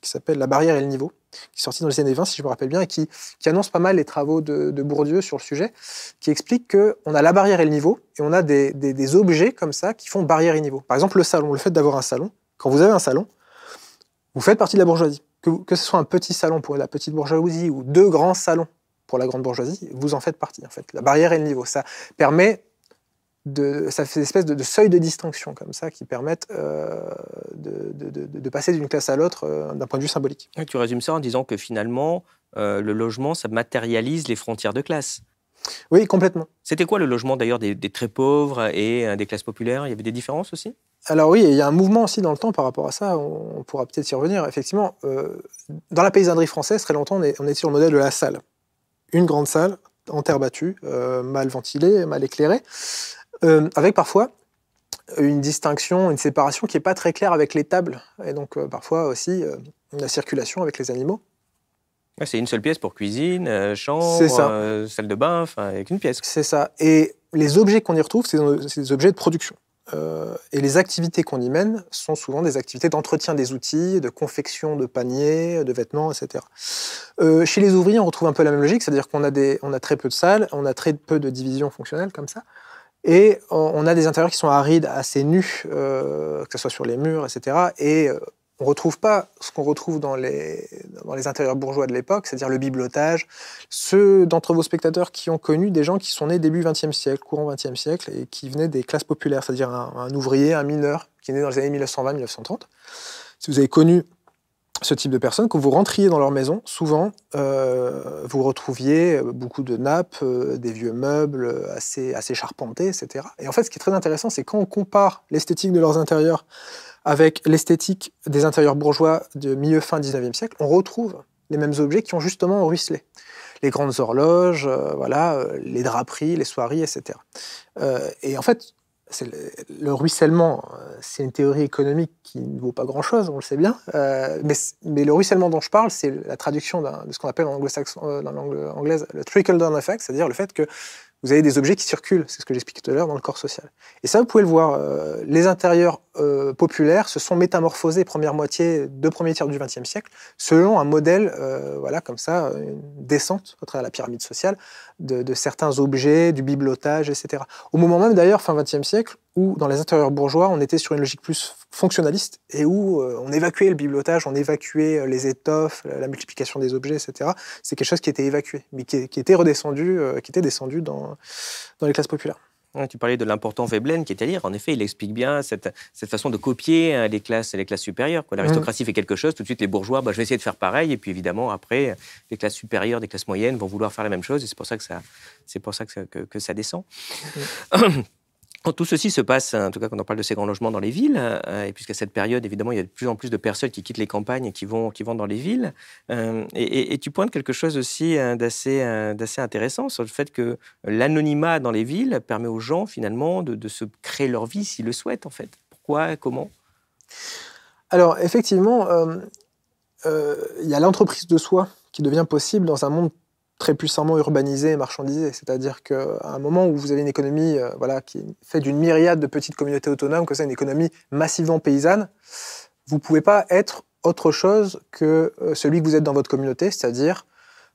qui s'appelle La barrière et le niveau, qui est sorti dans les années 20, si je me rappelle bien, et qui, annonce pas mal les travaux de, Bourdieu sur le sujet, qui explique qu'on a la barrière et le niveau, et on a des, objets comme ça qui font barrière et niveau. Par exemple, le salon, le fait d'avoir un salon, quand vous avez un salon, vous faites partie de la bourgeoisie. que, ce soit un petit salon pour la petite bourgeoisie ou deux grands salons pour la grande bourgeoisie, vous en faites partie. En fait. La barrière et le niveau, ça permet de, ça fait une espèce de, seuil de distinction comme ça qui permettent euh, de, passer d'une classe à l'autre euh, d'un point de vue symbolique. Ah, tu résumes ça en disant que finalement, euh, le logement, ça matérialise les frontières de classe. Oui, complètement. C'était quoi le logement d'ailleurs des, très pauvres et des classes populaires Il y avait des différences aussi alors oui, il y a un mouvement aussi dans le temps par rapport à ça, on, pourra peut-être y revenir. Effectivement, dans la paysannerie française, très longtemps, on, est, on était sur le modèle de la salle une grande salle en terre battue, euh, mal ventilée, mal éclairée, euh, avec parfois une distinction, une séparation qui n'est pas très claire avec les tables, et donc euh, parfois aussi la circulation avec les animaux. c'est une seule pièce pour cuisine, chambre, salle de bain, enfin, avec une pièce. C'est ça. Et les objets qu'on y retrouve, c'est des objets de production. Euh, et les activités qu'on y mène sont souvent des activités d'entretien des outils, de confection de paniers, de vêtements, etc. Euh, chez les ouvriers, on retrouve un peu la même logique, c'est-à-dire qu'on a, des, on a très peu de salles, on a très peu de divisions fonctionnelles comme ça, et on, a des intérieurs qui sont arides, assez nus, euh, que ce soit sur les murs, etc. Et on ne retrouve pas ce qu'on retrouve dans les, dans les intérieurs bourgeois de l'époque, c'est-à-dire le bibliotage. Ceux d'entre vos spectateurs qui ont connu des gens qui sont nés début XXe siècle, courant XXe siècle, et qui venaient des classes populaires, c'est-à-dire un, ouvrier, un mineur, qui est né dans les années 1920-1930. Si vous avez connu ce type de personnes, quand vous rentriez dans leur maison, souvent, euh, vous retrouviez beaucoup de nappes, euh, des vieux meubles euh, assez, assez charpentés, etc. Et en fait, ce qui est très intéressant, c'est quand on compare l'esthétique de leurs intérieurs avec l'esthétique des intérieurs bourgeois de milieu-fin 19e siècle, on retrouve les mêmes objets qui ont justement ruisselé. Les grandes horloges, euh, voilà, euh, les draperies, les soieries, etc. Euh, et en fait, le, le, ruissellement, c'est une théorie économique qui ne vaut pas grand-chose, on le sait bien, mais, le ruissellement dont je parle, c'est la traduction de ce qu'on appelle en anglo-saxon, dans l'anglaise, le trickle-down effect, c'est-à-dire le fait que vous avez des objets qui circulent, c'est ce que j'expliquais tout à l'heure, dans le corps social. Et ça, vous pouvez le voir, les intérieurs euh, populaires se sont métamorphosés première moitié, deux premiers tiers du XXe siècle, selon un modèle, euh, voilà, comme ça, une descente à travers la pyramide sociale, de, certains objets, du bibliotage, etc. Au moment même, d'ailleurs, fin XXe siècle, où dans les intérieurs bourgeois, on était sur une logique plus fonctionnaliste et où euh, on évacuait le bibliotage, on évacuait les étoffes, la, multiplication des objets, etc. C'est quelque chose qui était évacué, mais qui, qui était redescendu, qui était descendu dans, dans les classes populaires. Tu parlais de l'important Veblen qui était à lire. En effet, il explique bien cette, façon de copier euh, les classes, les classes supérieures. L'aristocratie mm. fait quelque chose, tout de suite les bourgeois, bah, je vais essayer de faire pareil. Et puis évidemment, après, les classes supérieures, les classes moyennes vont vouloir faire la même chose. Et c'est pour ça que ça, pour ça que, ça descend. Mm. Quand tout ceci se passe, en tout cas quand on parle de ces grands logements dans les villes, euh, et puisqu'à cette période, évidemment, il y a de plus en plus de personnes qui quittent les campagnes et qui vont, qui vont dans les villes, euh, et, tu pointes quelque chose aussi euh, d'assez, d'assez intéressant sur le fait que l'anonymat dans les villes permet aux gens, finalement, de, de se créer leur vie s'ils le souhaitent, en fait. Pourquoi Comment Alors, effectivement, il y a l'entreprise de soi qui devient possible dans un monde très puissamment urbanisé et marchandisé, C'est-à-dire qu'à un moment où vous avez une économie euh, voilà, qui est faite d'une myriade de petites communautés autonomes, que c'est une économie massivement paysanne, vous ne pouvez pas être autre chose que euh, celui que vous êtes dans votre communauté, c'est-à-dire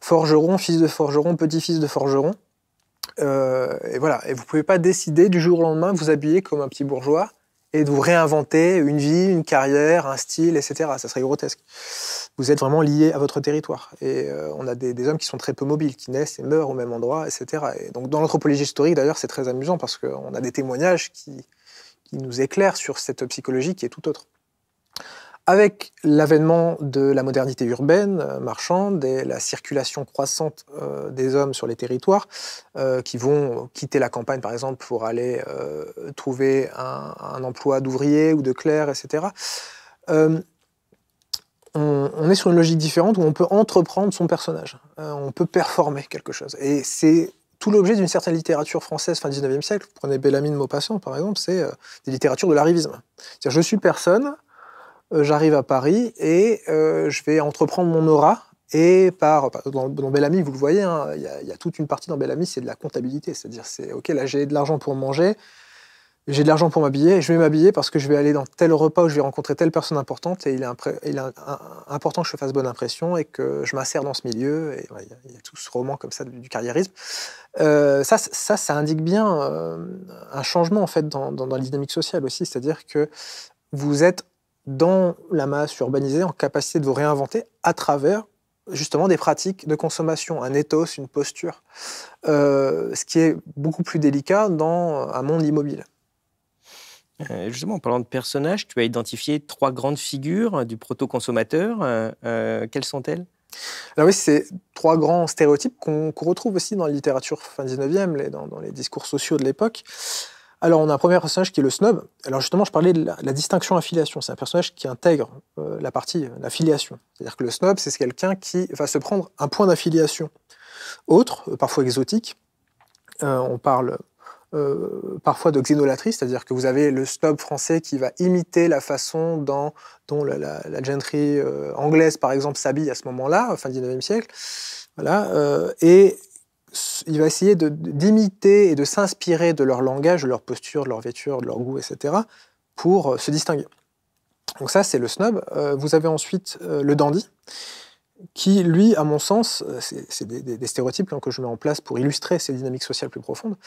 forgeron, fils de forgeron, petit-fils de forgeron. Euh, et voilà, et vous ne pouvez pas décider du jour au lendemain vous habiller comme un petit bourgeois et de vous réinventer une vie, une carrière, un style, etc. Ça serait grotesque. Vous êtes vraiment lié à votre territoire. Et euh, on a des, hommes qui sont très peu mobiles, qui naissent et meurent au même endroit, etc. Et donc dans l'anthropologie historique, d'ailleurs, c'est très amusant parce qu'on a des témoignages qui, qui nous éclairent sur cette psychologie qui est tout autre. Avec l'avènement de la modernité urbaine, euh, marchande, et la circulation croissante euh, des hommes sur les territoires, euh, qui vont quitter la campagne, par exemple, pour aller trouver un, emploi d'ouvrier ou de clerc, etc., on, est sur une logique différente où on peut entreprendre son personnage, on peut performer quelque chose. Et c'est tout l'objet d'une certaine littérature française fin 19e siècle, vous prenez Bellamy de Maupassant par exemple, c'est des littératures de l'arrivisme. C'est-à-dire je suis personne, euh, j'arrive à Paris et euh, je vais entreprendre mon aura et par, dans, dans Bellamy, vous le voyez, hein, il y, a toute une partie dans Bellamy, c'est de la comptabilité. C'est-à-dire, c'est OK, là j'ai de l'argent pour manger, j'ai de l'argent pour m'habiller, et je vais m'habiller parce que je vais aller dans tel repas où je vais rencontrer telle personne importante et il est, important que je fasse bonne impression et que je m'insère dans ce milieu. Et il y, a tout ce roman comme ça du, carriérisme. Euh, ça, ça, ça, indique bien un changement en fait dans, dans, dans la dynamique sociale aussi. C'est-à-dire que vous êtes dans la masse urbanisée en capacité de vous réinventer à travers justement des pratiques de consommation, un ethos, une posture, euh, ce qui est beaucoup plus délicat dans euh, un monde immobile. Euh, justement, en parlant de personnages, tu as identifié trois grandes figures du proto-consommateur. quelles sont-elles alors oui, c'est trois grands stéréotypes qu'on retrouve aussi dans la littérature fin 19e, les, dans, les discours sociaux de l'époque. Alors, on a un premier personnage qui est le snob. Alors, justement, je parlais de la, distinction affiliation. C'est un personnage qui intègre euh, la partie euh, affiliation. C'est-à-dire que le snob, c'est quelqu'un qui va se prendre un point d'affiliation autre, euh, parfois exotique. on parle parfois de xénolatrie, c'est-à-dire que vous avez le snob français qui va imiter la façon dont la, la, gentry anglaise, par exemple, s'habille à ce moment-là, fin 19e siècle. Voilà, et il va essayer d'imiter et de s'inspirer de leur langage, de leur posture, de leur vêture, de leur goût, etc., pour euh, se distinguer. Donc ça, c'est le snob. Euh, vous avez ensuite euh, le dandy, qui, lui, à mon sens, c'est des, stéréotypes hein, que je mets en place pour illustrer ces dynamiques sociales plus profondes,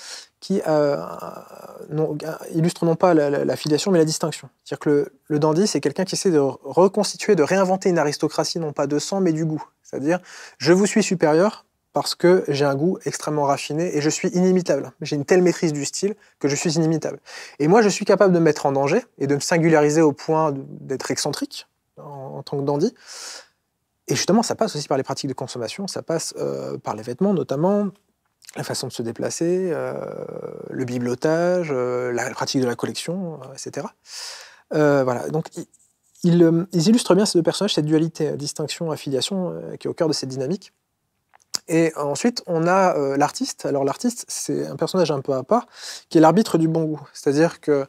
qui non, illustrent non pas la, filiation, mais la distinction. C'est-à-dire que le, le dandy, c'est quelqu'un qui essaie de reconstituer, de réinventer une aristocratie, non pas de sang, mais du goût. C'est-à-dire, je vous suis supérieur parce que j'ai un goût extrêmement raffiné et je suis inimitable. J'ai une telle maîtrise du style que je suis inimitable. Et moi, je suis capable de me mettre en danger et de me singulariser au point d'être excentrique en, tant que dandy. Et justement, ça passe aussi par les pratiques de consommation, ça passe euh, par les vêtements notamment, la façon de se déplacer, euh, le bibliotage, euh, la pratique de la collection, etc. voilà, donc ils illustrent bien ces deux personnages, cette dualité, distinction, affiliation, qui est au cœur de cette dynamique. Et ensuite, on a euh, l'artiste. Alors l'artiste, c'est un personnage un peu à part, qui est l'arbitre du bon goût. C'est-à-dire que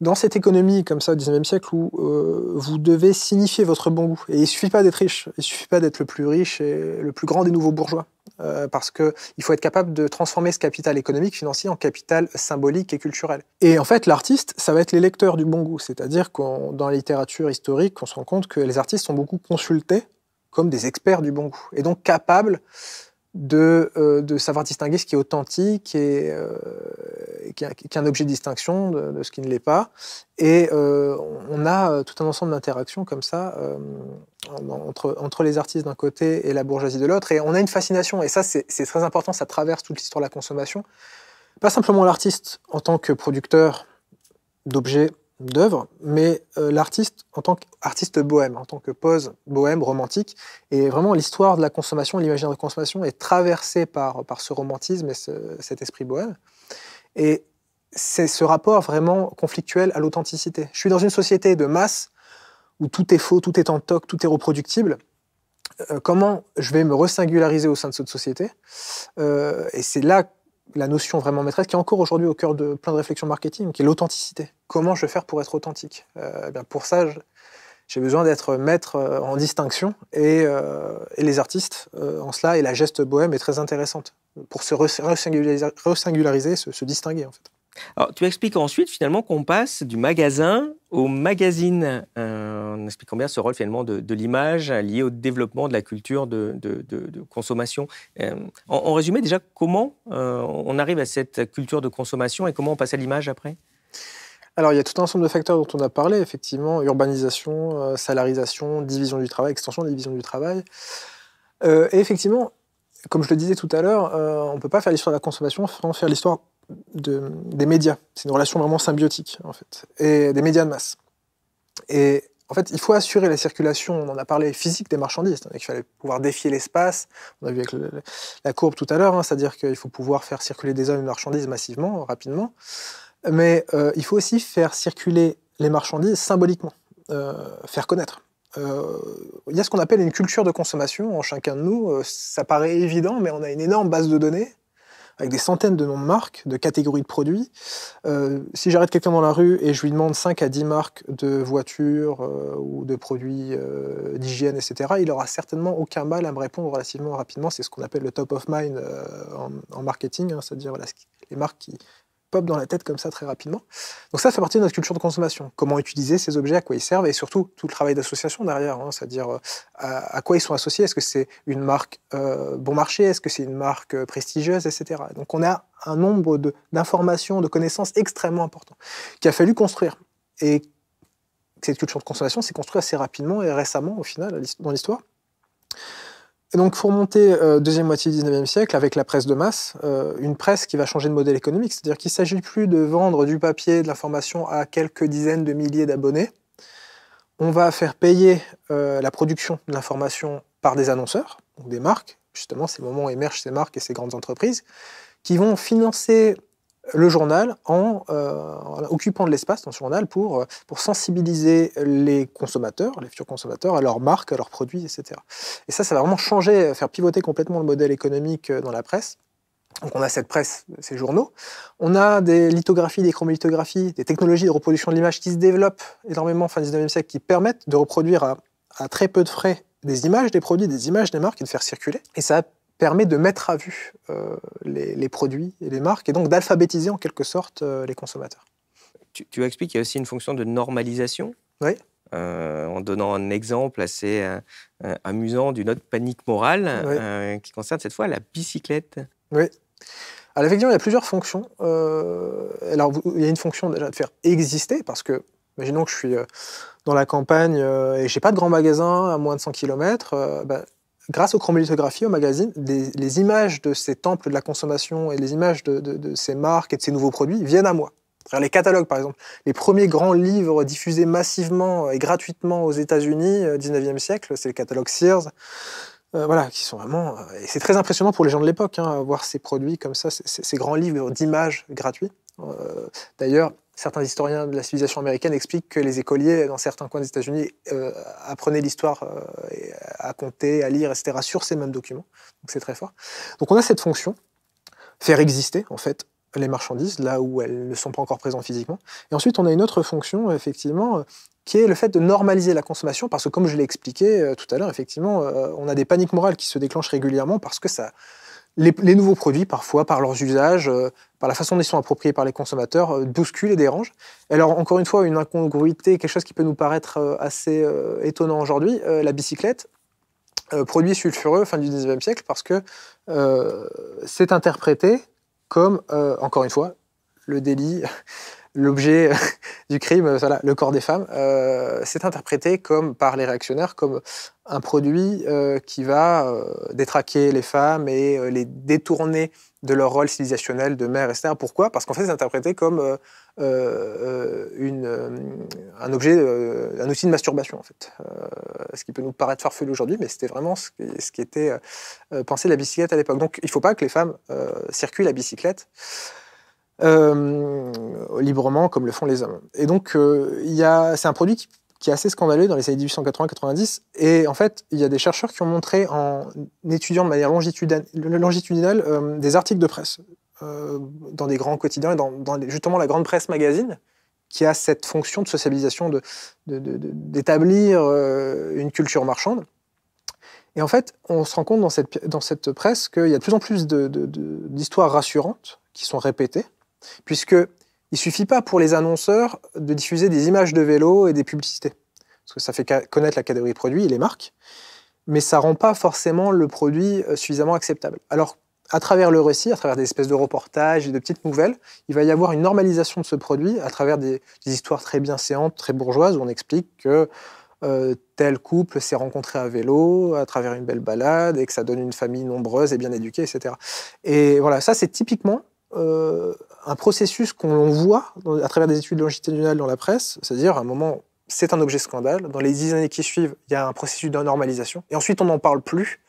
dans cette économie comme ça au XIXe siècle où euh, vous devez signifier votre bon goût, et il suffit pas d'être riche, il suffit pas d'être le plus riche et le plus grand des nouveaux bourgeois, euh, parce qu'il faut être capable de transformer ce capital économique, financier en capital symbolique et culturel. Et en fait, l'artiste, ça va être les lecteurs du bon goût, c'est-à-dire que dans la littérature historique, on se rend compte que les artistes sont beaucoup consultés comme des experts du bon goût, et donc capables de, euh, de savoir distinguer ce qui est authentique et, qu'un euh, qui, est un objet de distinction de, ce qui ne l'est pas. Et euh, on a tout un ensemble d'interactions comme ça entre, entre les artistes d'un côté et la bourgeoisie de l'autre. Et on a une fascination, et ça c'est très important, ça traverse toute l'histoire de la consommation. Pas simplement l'artiste en tant que producteur d'objets d'œuvre, mais euh, l'artiste en tant qu'artiste bohème, en tant que pose bohème, romantique, et vraiment l'histoire de la consommation, l'imaginaire de consommation est traversée par, par ce romantisme et cet esprit bohème. Et c'est ce rapport vraiment conflictuel à l'authenticité. Je suis dans une société de masse où tout est faux, tout est en toc, tout est reproductible. Euh, comment je vais me resingulariser au sein de cette société euh, Et c'est là que la notion vraiment maîtresse qui est encore aujourd'hui au cœur de plein de réflexions marketing, qui est l'authenticité. Comment je vais faire pour être authentique euh, eh Pour ça, j'ai besoin d'être maître euh, en distinction et, euh, les artistes en cela et la geste bohème est très intéressante pour se resingulariser, se distinguer en fait. Alors, tu expliques ensuite finalement qu'on passe du magasin au magazine, On euh, en expliquant bien ce rôle finalement de, l'image lié au développement de la culture de, consommation. Euh, en, résumé, déjà, comment euh, on arrive à cette culture de consommation et comment on passe à l'image après alors, il y a tout un ensemble de facteurs dont on a parlé, effectivement, urbanisation, salarisation, division du travail, extension de la division du travail. et effectivement, comme je le disais tout à l'heure, on ne peut pas faire l'histoire de la consommation sans faire l'histoire de, des médias. C'est une relation vraiment symbiotique, en fait, et des médias de masse. Et en fait, il faut assurer la circulation, on en a parlé, physique des marchandises, il fallait pouvoir défier l'espace, on a vu avec la courbe tout à l'heure, hein. c'est-à-dire qu'il faut pouvoir faire circuler des hommes et marchandises massivement, rapidement, mais euh, il faut aussi faire circuler les marchandises symboliquement, euh, faire connaître. Euh, il y a ce qu'on appelle une culture de consommation en chacun de nous, ça paraît évident, mais on a une énorme base de données, avec des centaines de noms de marques, de catégories de produits. Euh, si j'arrête quelqu'un dans la rue et je lui demande 5 à 10 marques de voitures euh, ou de produits euh, d'hygiène, etc., il aura certainement aucun mal à me répondre relativement rapidement. C'est ce qu'on appelle le top of mind en, marketing, hein, c'est-à-dire les marques qui pop dans la tête comme ça très rapidement. Donc ça fait partie de notre culture de consommation. Comment utiliser ces objets, à quoi ils servent et surtout tout le travail d'association derrière, hein, c'est-à-dire euh, à, quoi ils sont associés. Est-ce que c'est une marque euh, bon marché Est-ce que c'est une marque euh, prestigieuse, etc. Donc on a un nombre d'informations, de, connaissances extrêmement important qu'il a fallu construire et cette culture de consommation s'est construite assez rapidement et récemment au final dans l'histoire. Et donc, il faut euh, deuxième moitié du 19e siècle avec la presse de masse, euh, une presse qui va changer de modèle économique, c'est-à-dire qu'il ne s'agit plus de vendre du papier, de l'information à quelques dizaines de milliers d'abonnés. On va faire payer euh, la production de l'information par des annonceurs, donc des marques. Justement, c'est le moment où émergent ces marques et ces grandes entreprises qui vont financer le journal euh, en, occupant de l'espace dans ce journal pour, euh, pour sensibiliser les consommateurs, les futurs consommateurs, à leurs marques, à leurs produits, etc. Et ça, ça va vraiment changer, euh, faire pivoter complètement le modèle économique dans la presse. Donc on a cette presse, ces journaux. On a des lithographies, des chromolithographies, des technologies de reproduction de l'image qui se développent énormément fin 19e siècle, qui permettent de reproduire à, à très peu de frais des images des produits, des images des marques et de faire circuler. Et ça a permet de mettre à vue euh, les, produits et les marques et donc d'alphabétiser en quelque sorte euh, les consommateurs. Tu, expliques qu'il y a aussi une fonction de normalisation. Oui. Euh, en donnant un exemple assez amusant d'une autre panique morale qui concerne cette fois la bicyclette. Oui. Alors effectivement, il y a plusieurs fonctions. alors il y a une fonction déjà de faire exister parce que Imaginons que je suis dans la campagne et j'ai pas de grand magasin à moins de 100 km, grâce aux chromolithographies, au magazine, les images de ces temples de la consommation et les images de, ces marques et de ces nouveaux produits viennent à moi. Les catalogues, par exemple. Les premiers grands livres diffusés massivement et gratuitement aux États-Unis, 19e euh, siècle, c'est le catalogue Sears. Euh, voilà, qui sont vraiment. Euh, et c'est très impressionnant pour les gens de l'époque, hein, voir ces produits comme ça, ces, grands livres d'images gratuits. D'ailleurs, certains historiens de la civilisation américaine expliquent que les écoliers, dans certains coins des États-Unis, euh, apprenaient l'histoire euh, à compter, à lire, etc., sur ces mêmes documents. Donc c'est très fort. Donc on a cette fonction, faire exister, en fait, les marchandises, là où elles ne sont pas encore présentes physiquement. Et ensuite, on a une autre fonction, effectivement, euh, qui est le fait de normaliser la consommation, parce que comme je l'ai expliqué tout à l'heure, effectivement, on a des paniques morales qui se déclenchent régulièrement parce que ça, les, nouveaux produits, parfois, par leurs usages, euh, par la façon dont ils sont appropriés par les consommateurs, euh, bousculent et dérangent. alors, encore une fois, une incongruité, quelque chose qui peut nous paraître euh, assez étonnant aujourd'hui, la bicyclette, produit sulfureux fin du 19e siècle, parce que c'est interprété comme, encore une fois, le délit l'objet euh, du crime, euh, le corps des femmes, euh, s'est interprété comme par les réactionnaires comme un produit qui va détraquer les femmes et les détourner de leur rôle civilisationnel de mère, etc. Pourquoi Parce qu'en fait, c'est interprété comme une, un objet, un outil de masturbation, en fait. ce qui peut nous paraître farfelu aujourd'hui, mais c'était vraiment ce qui, ce qui était pensé de la bicyclette à l'époque. Donc, il ne faut pas que les femmes circulent à bicyclette. Euh, librement comme le font les hommes. Et donc, euh, c'est un produit qui, est assez scandaleux dans les années 1890 90 Et en fait, il y a des chercheurs qui ont montré, en étudiant de manière longitudinale, euh, des articles de presse dans des grands quotidiens et dans, justement la grande presse magazine, qui a cette fonction de socialisation d'établir de, une culture marchande. Et en fait, on se rend compte dans cette, dans cette presse qu'il y a de plus en plus d'histoires rassurantes qui sont répétées, Puisque il suffit pas pour les annonceurs de diffuser des images de vélos et des publicités. Parce que ça fait connaître la catégorie produit et les marques, mais ça rend pas forcément le produit euh, suffisamment acceptable. Alors, à travers le récit, à travers des espèces de reportages et de petites nouvelles, il va y avoir une normalisation de ce produit à travers des, histoires très bien séantes, très bourgeoises, où on explique que euh, tel couple s'est rencontré à vélo, à travers une belle balade, et que ça donne une famille nombreuse et bien éduquée, etc. Et voilà, ça c'est typiquement euh, un processus qu'on voit à travers des études longitudinales dans la presse, c'est-à-dire à un moment, c'est un objet scandale, dans les dix années qui suivent, il y a un processus de normalisation, et ensuite on n'en parle plus,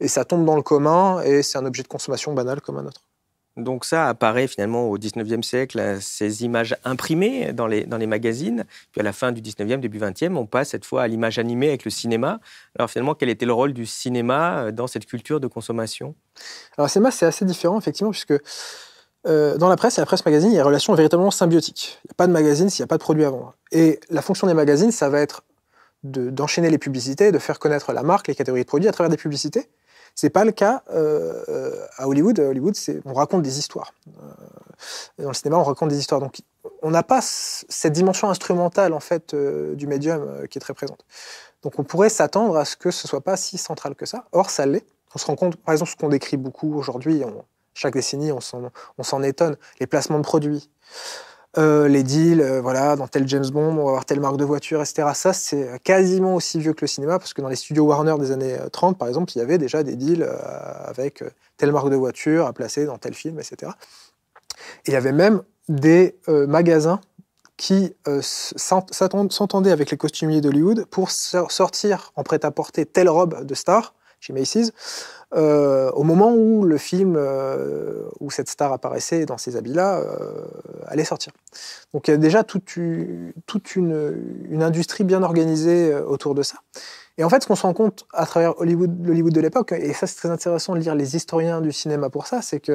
et ça tombe dans le commun, et c'est un objet de consommation banal comme un autre. Donc ça apparaît finalement au 19e siècle, ces images imprimées dans les, dans les magazines. Puis à la fin du 19e, début 20e, on passe cette fois à l'image animée avec le cinéma. Alors finalement, quel était le rôle du cinéma euh, dans cette culture de consommation Alors le cinéma, c'est assez différent effectivement, puisque euh, dans la presse et la presse magazine, il y a une relation véritablement symbiotique. Il n'y a pas de magazine s'il n'y a pas de produit à vendre. Et la fonction des magazines, ça va être d'enchaîner les publicités, de faire connaître la marque, les catégories de produits à travers des publicités. C'est pas le cas euh, euh, à Hollywood. À Hollywood, on raconte des histoires. dans le cinéma, on raconte des histoires. Donc, on n'a pas cette dimension instrumentale en fait du médium qui est très présente. Donc, on pourrait s'attendre à ce que ce soit pas si central que ça. Or, ça l'est. On se rend compte, par exemple, ce qu'on décrit beaucoup aujourd'hui, chaque décennie, on s'en étonne. Les placements de produits, euh, les deals, euh, voilà, dans tel James Bond, on va avoir telle marque de voiture, etc. Ça, c'est quasiment aussi vieux que le cinéma, parce que dans les studios Warner des années 30, euh, par exemple, il y avait déjà des deals avec telle marque de voiture à placer dans tel film, etc. il y avait même des magasins qui s'entendaient avec les costumiers d'Hollywood pour sortir en prêt-à-porter telle robe de star chez Macy's, euh, au moment où le film euh, où cette star apparaissait dans ces habits-là euh, allait sortir. Donc il y a déjà toute, une, industrie bien organisée autour de ça. Et en fait, ce qu'on se rend compte à travers Hollywood, l'Hollywood de l'époque, et ça c'est très intéressant de lire les historiens du cinéma pour ça, c'est qu'il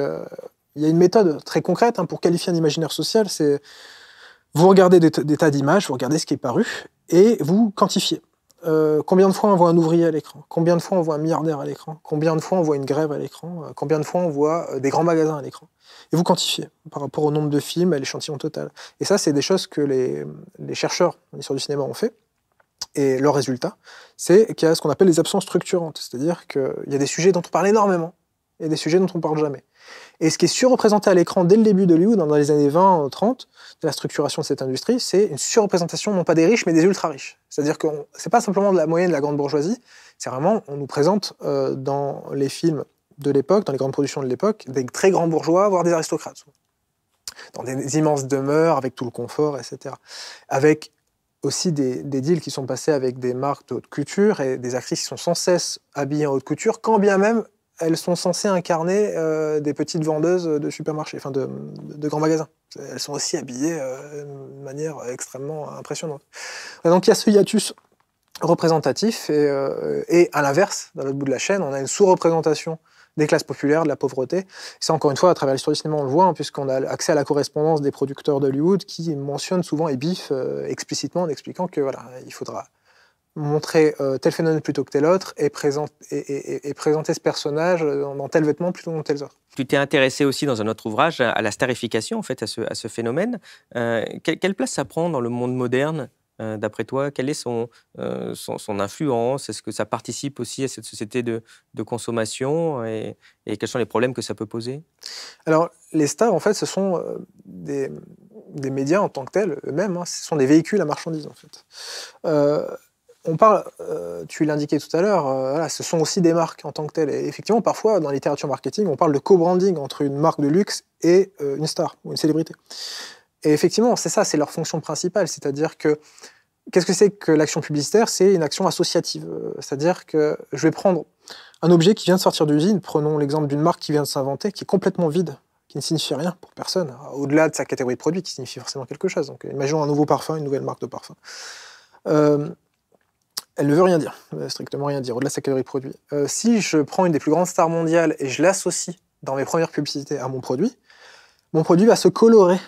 y a une méthode très concrète hein, pour qualifier un imaginaire social, c'est vous regardez des tas d'images, vous regardez ce qui est paru, et vous quantifiez. Euh, combien de fois on voit un ouvrier à l'écran Combien de fois on voit un milliardaire à l'écran Combien de fois on voit une grève à l'écran euh, Combien de fois on voit euh, des grands magasins à l'écran Et vous quantifiez par rapport au nombre de films à l'échantillon total. Et ça, c'est des choses que les, les chercheurs en histoire du cinéma ont fait. Et leur résultat, c'est qu'il y a ce qu'on appelle les absences structurantes. C'est-à-dire qu'il y a des sujets dont on parle énormément, et des sujets dont on parle jamais. Et ce qui est surreprésenté à l'écran dès le début de Hollywood, hein, dans les années 20-30, euh, de la structuration de cette industrie, c'est une surreprésentation non pas des riches, mais des ultra-riches. C'est-à-dire que c'est pas simplement de la moyenne de la grande bourgeoisie, c'est vraiment, on nous présente euh, dans les films de l'époque, dans les grandes productions de l'époque, des très grands bourgeois, voire des aristocrates. Dans des immenses demeures, avec tout le confort, etc. Avec aussi des, deals qui sont passés avec des marques de haute culture et des actrices qui sont sans cesse habillées en haute culture, quand bien même elles sont censées incarner euh, des petites vendeuses de supermarchés, enfin de, grands magasins. Elles sont aussi habillées euh, de manière extrêmement impressionnante. donc il y a ce hiatus représentatif, euh, et, à l'inverse, dans l'autre bout de la chaîne, on a une sous-représentation des classes populaires, de la pauvreté. C'est encore une fois, à travers l'histoire du cinéma, on le voit, hein, puisqu'on a accès à la correspondance des producteurs d'Hollywood qui mentionnent souvent et bif explicitement en expliquant que voilà, il faudra montrer euh, tel phénomène plutôt que tel autre et, présenter ce personnage euh, dans, tel vêtement plutôt que dans tel autre. Tu t'es intéressé aussi dans un autre ouvrage à la starification, en fait, à ce, phénomène. Euh, quelle, place ça prend dans le monde moderne D'après toi, quelle est son, influence Est-ce que ça participe aussi à cette société de, consommation et, quels sont les problèmes que ça peut poser Alors, les stars, en fait, ce sont des, médias en tant que tels eux-mêmes. Hein. ce sont des véhicules à marchandises, en fait on parle, euh, tu l'indiquais tout à l'heure, euh, ce sont aussi des marques en tant que telles. Et effectivement, parfois, dans la littérature marketing, on parle de co-branding entre une marque de luxe et euh, une star ou une célébrité. Et effectivement, c'est ça, c'est leur fonction principale. C'est-à-dire que, qu'est-ce que c'est que l'action publicitaire C'est une action associative. C'est-à-dire que je vais prendre un objet qui vient de sortir d'usine, prenons l'exemple d'une marque qui vient de s'inventer, qui est complètement vide, qui ne signifie rien pour personne, au-delà de sa catégorie de produit, qui signifie forcément quelque chose. Donc, imaginons un nouveau parfum, une nouvelle marque de parfum. Elle ne veut rien dire, strictement rien dire, au-delà de sa catégorie produit. Euh, si je prends une des plus grandes stars mondiales et je l'associe dans mes premières publicités à mon produit, mon produit va se colorer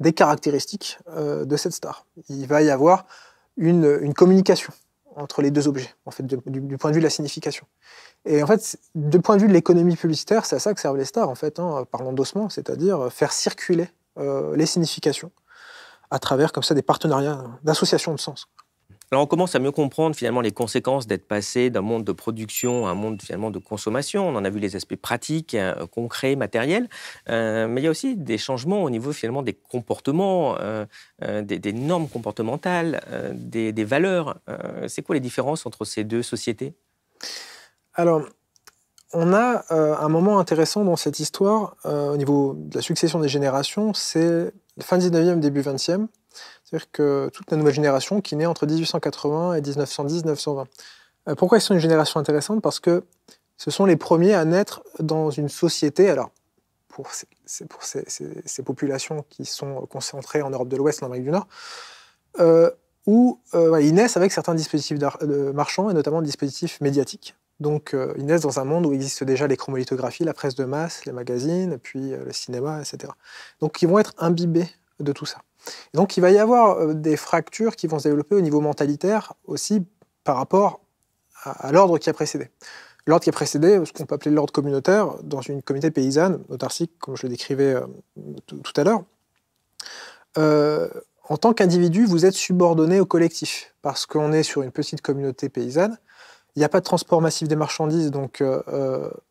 des caractéristiques euh, de cette star. Il va y avoir une, communication entre les deux objets, en fait, du, point de vue de la signification. Et en fait, du point de vue de l'économie publicitaire, c'est à ça que servent les stars, en fait, hein, par l'endossement, c'est-à-dire euh, faire circuler les significations à travers, comme ça, des partenariats d'associations de sens. Alors on commence à mieux comprendre finalement les conséquences d'être passé d'un monde de production à un monde finalement de consommation. On en a vu les aspects pratiques, euh, concrets, matériels, euh, mais il y a aussi des changements au niveau finalement des comportements, euh, des, normes comportementales, des, des, valeurs. C'est quoi les différences entre ces deux sociétés Alors, on a un moment intéressant dans cette histoire au niveau de la succession des générations, c'est fin 19e, début 20e. C'est-à-dire que toute la nouvelle génération qui naît entre 1880 et 1910-1920. Euh, pourquoi ils sont une génération intéressante Parce que ce sont les premiers à naître dans une société. Alors, pour ces, pour ces, populations qui sont concentrées en Europe de l'Ouest, en Amérique du Nord, euh, où euh, ils naissent avec certains dispositifs de marchands et notamment dispositifs médiatiques. Donc ils naissent dans un monde où existe déjà les chromolithographies, la presse de masse, les magazines, puis le cinéma, etc. Donc ils vont être imbibés de tout ça donc il va y avoir euh, des fractures qui vont se développer au niveau mentalitaire aussi par rapport à, l'ordre qui a précédé. L'ordre qui a précédé, ce qu'on peut appeler l'ordre communautaire, dans une communauté paysanne, autarcique, comme je le décrivais euh, tout, à l'heure, euh, en tant qu'individu, vous êtes subordonné au collectif, parce qu'on est sur une petite communauté paysanne. Il n'y a pas de transport massif des marchandises, donc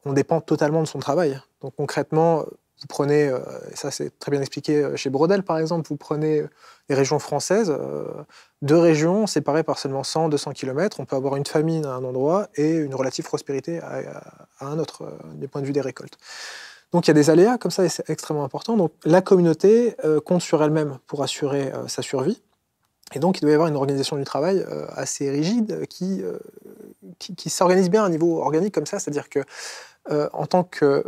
on dépend totalement de son travail. Donc concrètement, vous prenez, euh, et ça c'est très bien expliqué euh, chez Brodel par exemple, vous prenez euh, les régions françaises, deux régions séparées par seulement 100-200 km, on peut avoir une famine à un endroit et une relative prospérité à, un autre, du point de vue des récoltes. Donc il y a des aléas comme ça et c'est extrêmement important. Donc la communauté compte sur elle-même pour assurer sa survie. Et donc, il doit y avoir une organisation du travail assez rigide qui, qui, s'organise bien à un niveau organique comme ça, c'est-à-dire que en tant que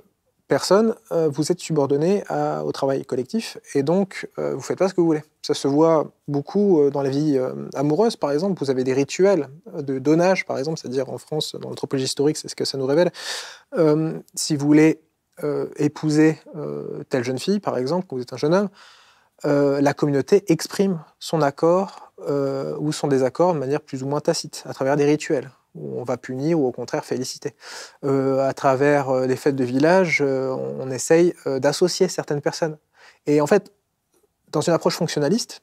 personne, euh, vous êtes subordonné au travail collectif et donc euh, vous faites pas ce que vous voulez. Ça se voit beaucoup euh, dans la vie amoureuse, par exemple. Vous avez des rituels de donnage, par exemple, c'est-à-dire en France, dans l'anthropologie historique, c'est ce que ça nous révèle. si vous voulez épouser telle jeune fille, par exemple, quand vous êtes un jeune homme, la communauté exprime son accord ou son désaccord de manière plus ou moins tacite à travers des rituels où on va punir ou au contraire féliciter. Euh, à travers euh, les fêtes de village, euh, on, essaye d'associer certaines personnes. Et en fait, dans une approche fonctionnaliste,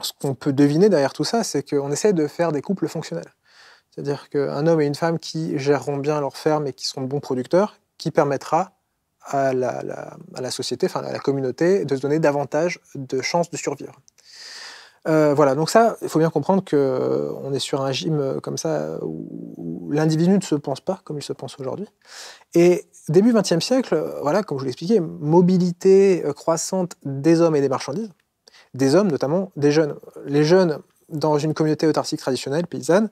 ce qu'on peut deviner derrière tout ça, c'est qu'on essaie de faire des couples fonctionnels. C'est-à-dire qu'un homme et une femme qui géreront bien leur ferme et qui seront bons producteurs, qui permettra à la, à la société, enfin à la communauté, de se donner davantage de chances de survivre. Euh, voilà, donc ça, il faut bien comprendre qu'on euh, est sur un régime euh, comme ça où, l'individu ne se pense pas comme il se pense aujourd'hui. Et début XXe siècle, voilà, comme je vous l'expliquais, mobilité croissante des hommes et des marchandises, des hommes notamment des jeunes. Les jeunes, dans une communauté autarcique traditionnelle, paysanne,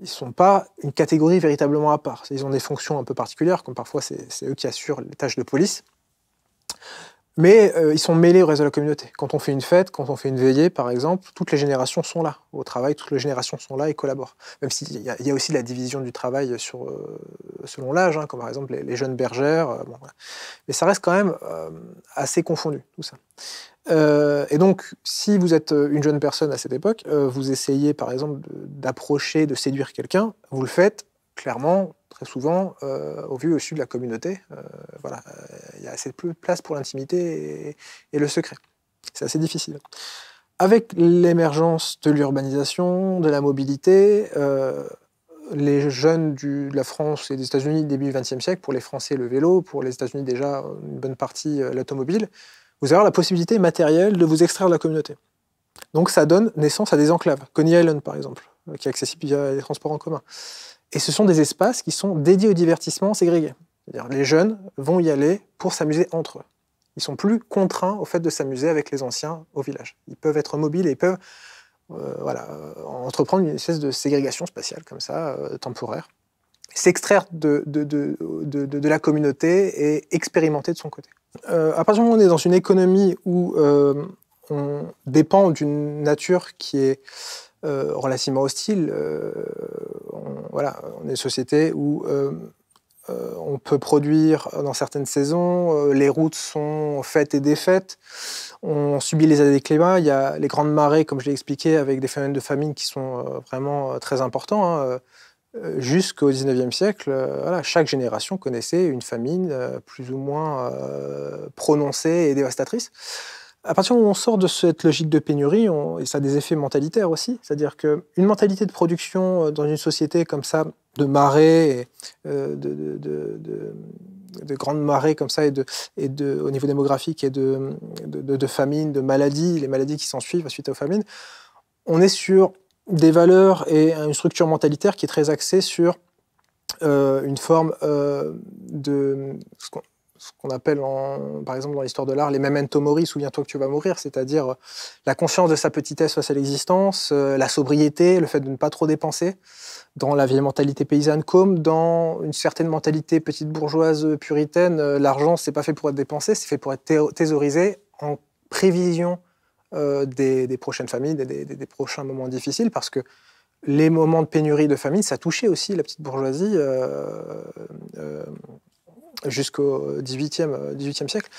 ils ne sont pas une catégorie véritablement à part. Ils ont des fonctions un peu particulières, comme parfois c'est eux qui assurent les tâches de police. Mais euh, ils sont mêlés au reste de la communauté. Quand on fait une fête, quand on fait une veillée, par exemple, toutes les générations sont là au travail, toutes les générations sont là et collaborent. Même s'il y, y, a aussi la division du travail euh, selon l'âge, hein, comme par exemple les, jeunes bergères. Euh, Mais ça reste quand même assez confondu, tout ça. et donc, si vous êtes une jeune personne à cette époque, vous essayez, par exemple, d'approcher, de séduire quelqu'un, vous le faites clairement très souvent, euh, au vu au sud de la communauté, euh, voilà, euh, il y a assez de place pour l'intimité et, le secret. C'est assez difficile. Avec l'émergence de l'urbanisation, de la mobilité, les jeunes de la France et des États-Unis début du XXe siècle, pour les Français le vélo, pour les États-Unis déjà une bonne partie l'automobile, vous avez la possibilité matérielle de vous extraire de la communauté. Donc ça donne naissance à des enclaves. Coney Island par exemple, qui est accessible via les transports en commun. Et ce sont des espaces qui sont dédiés au divertissement ségrégé. C'est-à-dire les jeunes vont y aller pour s'amuser entre eux. Ils sont plus contraints au fait de s'amuser avec les anciens au village. Ils peuvent être mobiles et ils peuvent euh, voilà, euh, entreprendre une espèce de ségrégation spatiale comme ça, euh, temporaire. S'extraire de la communauté et expérimenter de son côté. à partir du moment où on est dans une économie où on dépend d'une nature qui est euh, relativement hostile. Euh, on, voilà, on est une société où euh, on peut produire dans certaines saisons, les routes sont faites et défaites, on subit les des climats, il y a les grandes marées, comme je l'ai expliqué, avec des phénomènes de famine qui sont vraiment très importants. Hein, jusqu'au 19e siècle, chaque génération connaissait une famine plus ou moins prononcée et dévastatrice. À partir où on sort de cette logique de pénurie, et ça a des effets mentalitaires aussi, c'est-à-dire qu'une mentalité de production euh, dans une société comme ça, de marée, et euh, de, grandes marées comme ça, et, de, au niveau démographique, et de, de, famine, de maladies, les maladies qui s'en suivent suite aux famines, on est sur des valeurs et une structure mentalitaire qui est très axée sur euh, une forme de ce qu'on appelle, en, par exemple, dans l'histoire de l'art, les memento mori, souviens-toi que tu vas mourir, c'est-à-dire euh, la conscience de sa petitesse face à l'existence, euh, la sobriété, le fait de ne pas trop dépenser, dans la vieille mentalité paysanne comme dans une certaine mentalité petite bourgeoise euh, puritaine, l'argent, c'est pas fait pour être dépensé, c'est fait pour être thésaurisé en prévision des, prochaines familles, des, prochains moments difficiles, parce que les moments de pénurie de famille, ça touchait aussi la petite bourgeoisie. Euh, jusqu'au XVIIIe euh, siècle.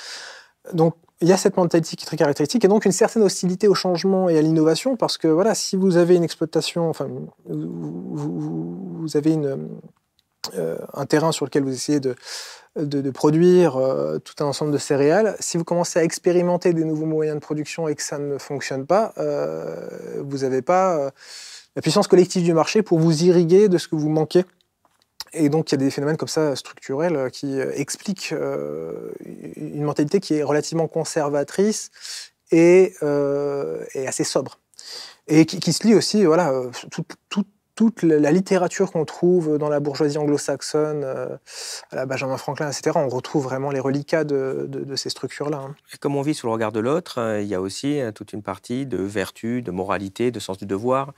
Donc il y a cette mentalité qui est très caractéristique et donc une certaine hostilité au changement et à l'innovation parce que voilà, si vous avez une exploitation, enfin, vous, avez euh, un terrain sur lequel vous essayez de, produire euh, tout un ensemble de céréales, si vous commencez à expérimenter des nouveaux moyens de production et que ça ne fonctionne pas, vous n'avez pas la puissance collective du marché pour vous irriguer de ce que vous manquez et donc, il y a des phénomènes comme ça structurels euh, qui euh, expliquent euh, une mentalité qui est relativement conservatrice et, assez sobre. Et qui, se lie aussi, voilà, tout, tout, toute la littérature qu'on trouve dans la bourgeoisie anglo-saxonne, euh, à la Benjamin Franklin, etc., on retrouve vraiment les reliquats de, ces structures-là. Hein. et Comme on vit sous le regard de l'autre, euh, il y a aussi euh, toute une partie de vertu, de moralité, de sens du devoir,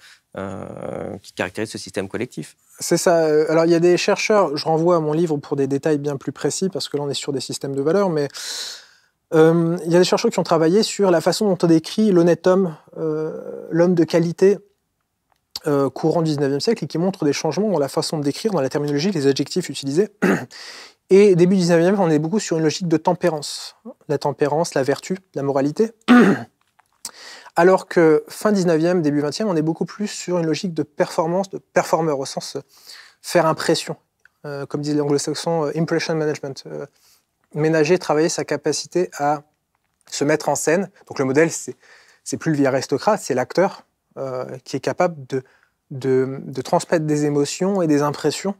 qui caractérise ce système collectif. C'est ça. Alors il y a des chercheurs, je renvoie à mon livre pour des détails bien plus précis, parce que là on est sur des systèmes de valeurs, mais il y a des chercheurs qui ont travaillé sur la façon dont on décrit l'honnête homme, l'homme de qualité euh, courant du 19e siècle et qui montre des changements dans la façon de décrire, dans la terminologie, les adjectifs utilisés. Et début du 19e, on est beaucoup sur une logique de tempérance. La tempérance, la vertu, la moralité. Alors que fin 19e, début 20e, on est beaucoup plus sur une logique de performance, de performeur, au sens euh, faire impression, euh, comme disait l'anglo-saxon impression management. ménager, travailler sa capacité à se mettre en scène. Donc le modèle, c'est plus le vieil aristocrate, c'est l'acteur euh, qui est capable de, de, transmettre des émotions et des impressions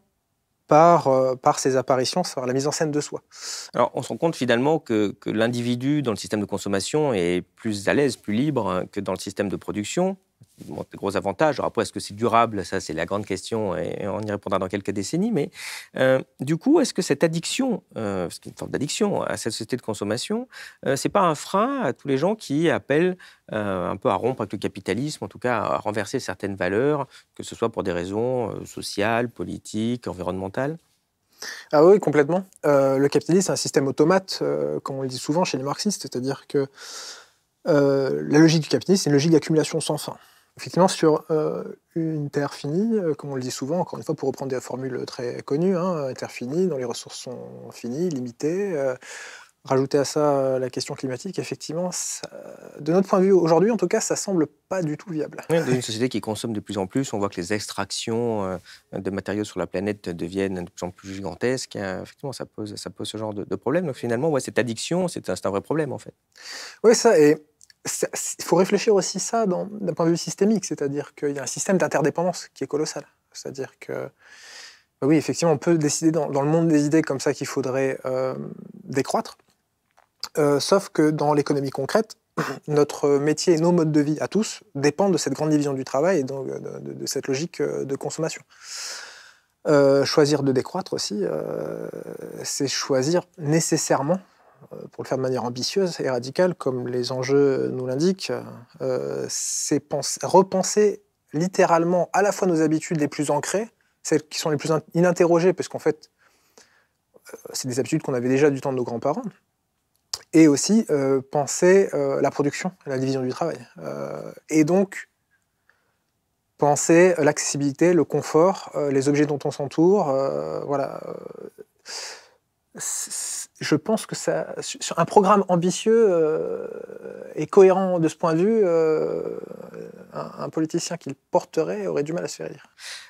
par, euh, par ses apparitions, par la mise en scène de soi. Alors, on se rend compte finalement que l'individu dans le système de consommation est plus à l'aise, plus libre hein, que dans le système de production, gros avantages. Alors après, est-ce que c'est durable Ça, c'est la grande question et on y répondra dans quelques décennies. Mais euh, du coup, est-ce que cette addiction, euh, qui une forme d'addiction à cette société de consommation, euh, c'est pas un frein à tous les gens qui appellent euh, un peu à rompre avec le capitalisme, en tout cas à renverser certaines valeurs, que ce soit pour des raisons euh, sociales, politiques, environnementales ah oui, complètement. le capitalisme, c'est un système automate, comme on le dit souvent chez les marxistes, c'est-à-dire que la logique du capitalisme, c'est une logique d'accumulation sans fin. Effectivement, sur euh, une terre finie, euh, comme on le dit souvent, encore une fois, pour reprendre des formules très connues, hein, une terre finie, dont les ressources sont finies, limitées. Euh, rajouter à ça la question climatique, effectivement, de notre point de vue aujourd'hui, en tout cas, ça semble pas du tout viable. Oui, dans une société qui consomme de plus en plus, on voit que les extractions de matériaux sur la planète deviennent de plus en plus gigantesques. Effectivement, ça pose, ça pose ce genre de, problème. Donc finalement, ouais, cette addiction, c'est un, un vrai problème, en fait. Oui, ça, et il faut réfléchir aussi ça d'un point de vue systémique, c'est-à-dire qu'il y a un système d'interdépendance qui est colossal. C'est-à-dire que, bah oui, effectivement, on peut décider dans, le monde des idées comme ça qu'il faudrait euh, décroître, euh, sauf que dans l'économie concrète, notre métier et nos modes de vie à tous dépendent de cette grande division du travail et donc euh, de, cette logique de consommation. choisir de décroître aussi, c'est choisir nécessairement euh, pour le faire de manière ambitieuse et radicale, comme les enjeux nous l'indiquent, euh, c'est repenser littéralement à la fois nos habitudes les plus ancrées, celles qui sont les plus ininterrogées, parce qu'en fait, euh, c'est des habitudes qu'on avait déjà du temps de nos grands-parents, et aussi penser la production, la division du travail. et donc, penser l'accessibilité, le confort, les objets dont on s'entoure, voilà je pense que ça, un programme ambitieux euh, et cohérent de ce point de vue, euh, un, politicien qui le porterait aurait du mal à se faire lire.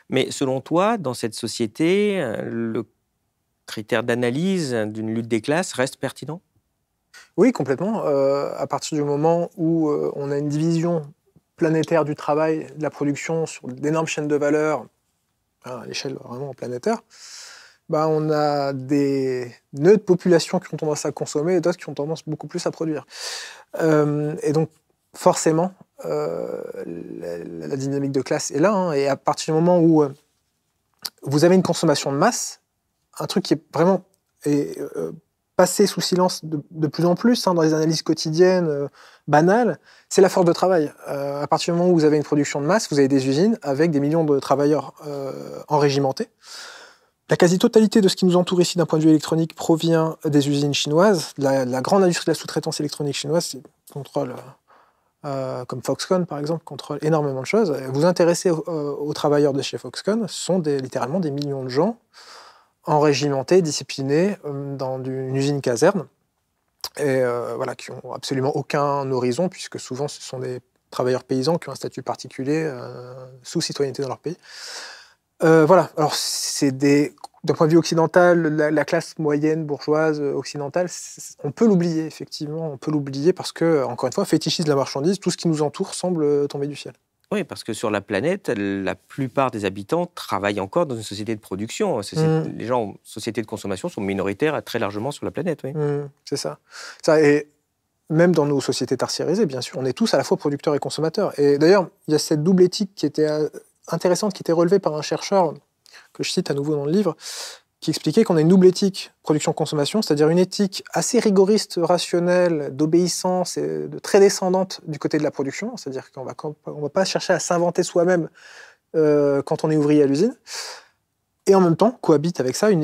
Mais selon toi, dans cette société, euh, le critère d'analyse d'une lutte des classes reste pertinent Oui, complètement. à partir du moment où on a une division planétaire du travail, de la production sur d'énormes chaînes de valeur, à l'échelle vraiment planétaire, bah, on a des nœuds de population qui ont tendance à consommer et d'autres qui ont tendance beaucoup plus à produire. Euh, et donc, forcément, euh, la, dynamique de classe est là. Hein, et à partir du moment où euh, vous avez une consommation de masse, un truc qui est vraiment est, passé sous silence de, plus en plus hein, dans les analyses quotidiennes banales, c'est la force de travail. à partir du moment où vous avez une production de masse, vous avez des usines avec des millions de travailleurs enrégimentés. La quasi-totalité de ce qui nous entoure ici d'un point de vue électronique provient des usines chinoises. La, grande industrie de la sous-traitance électronique chinoise contrôle, euh, euh, comme Foxconn par exemple, contrôle énormément de choses. Vous intéressez euh, aux, travailleurs de chez Foxconn, ce sont littéralement des millions de gens enrégimentés, disciplinés dans une usine caserne, et voilà, qui n'ont absolument aucun horizon, puisque souvent ce sont des travailleurs paysans qui ont un statut particulier sous citoyenneté dans leur pays. Euh, voilà, alors c'est des. D'un point de vue occidental, la, classe moyenne bourgeoise euh, occidentale, on peut l'oublier, effectivement, on peut l'oublier parce que, encore une fois, de la marchandise, tout ce qui nous entoure semble euh, tomber du ciel. Oui, parce que sur la planète, la plupart des habitants travaillent encore dans une société de production. Mm. Les gens en société de consommation sont minoritaires très largement sur la planète. Oui. Mm. c'est ça. ça. Et même dans nos sociétés tertiarisées, bien sûr, on est tous à la fois producteurs et consommateurs. Et d'ailleurs, il y a cette double éthique qui était intéressante qui était relevée par un chercheur que je cite à nouveau dans le livre, qui expliquait qu'on a une double éthique production-consommation, c'est-à-dire une éthique assez rigoriste, rationnelle, d'obéissance et de très descendante du côté de la production, c'est-à-dire qu'on ne va pas chercher à s'inventer soi-même euh, quand on est ouvrier à l'usine. Et en même temps, cohabite avec ça une,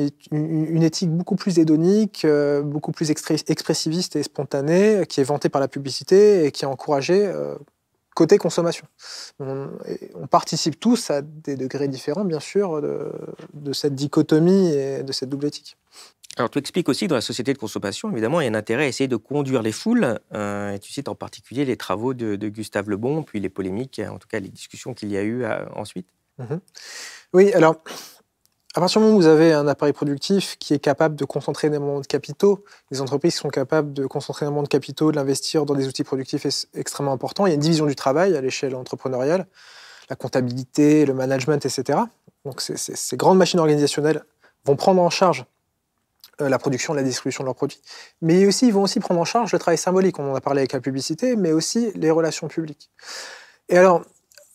éthique beaucoup plus hédonique, euh, beaucoup plus expressiviste et spontanée, qui est vantée par la publicité et qui est encouragée euh, côté consommation. On, participe tous à des degrés différents, bien sûr, de, cette dichotomie et de cette double éthique. Alors, tu expliques aussi que dans la société de consommation, évidemment, il y a un intérêt à essayer de conduire les foules. Euh, et tu cites en particulier les travaux de, Gustave Lebon, puis les polémiques, en tout cas les discussions qu'il y a eu euh, ensuite. Mhm. Oui, alors, à partir du moment où vous avez un appareil productif qui est capable de concentrer énormément de capitaux, les entreprises sont capables de concentrer énormément de capitaux, de l'investir dans des outils productifs extrêmement importants. Il y a une division du travail à l'échelle entrepreneuriale, la comptabilité, le management, etc. Donc ces, grandes machines organisationnelles vont prendre en charge euh, la production, la distribution de leurs produits, mais aussi ils vont aussi prendre en charge le travail symbolique. On en a parlé avec la publicité, mais aussi les relations publiques. Et alors,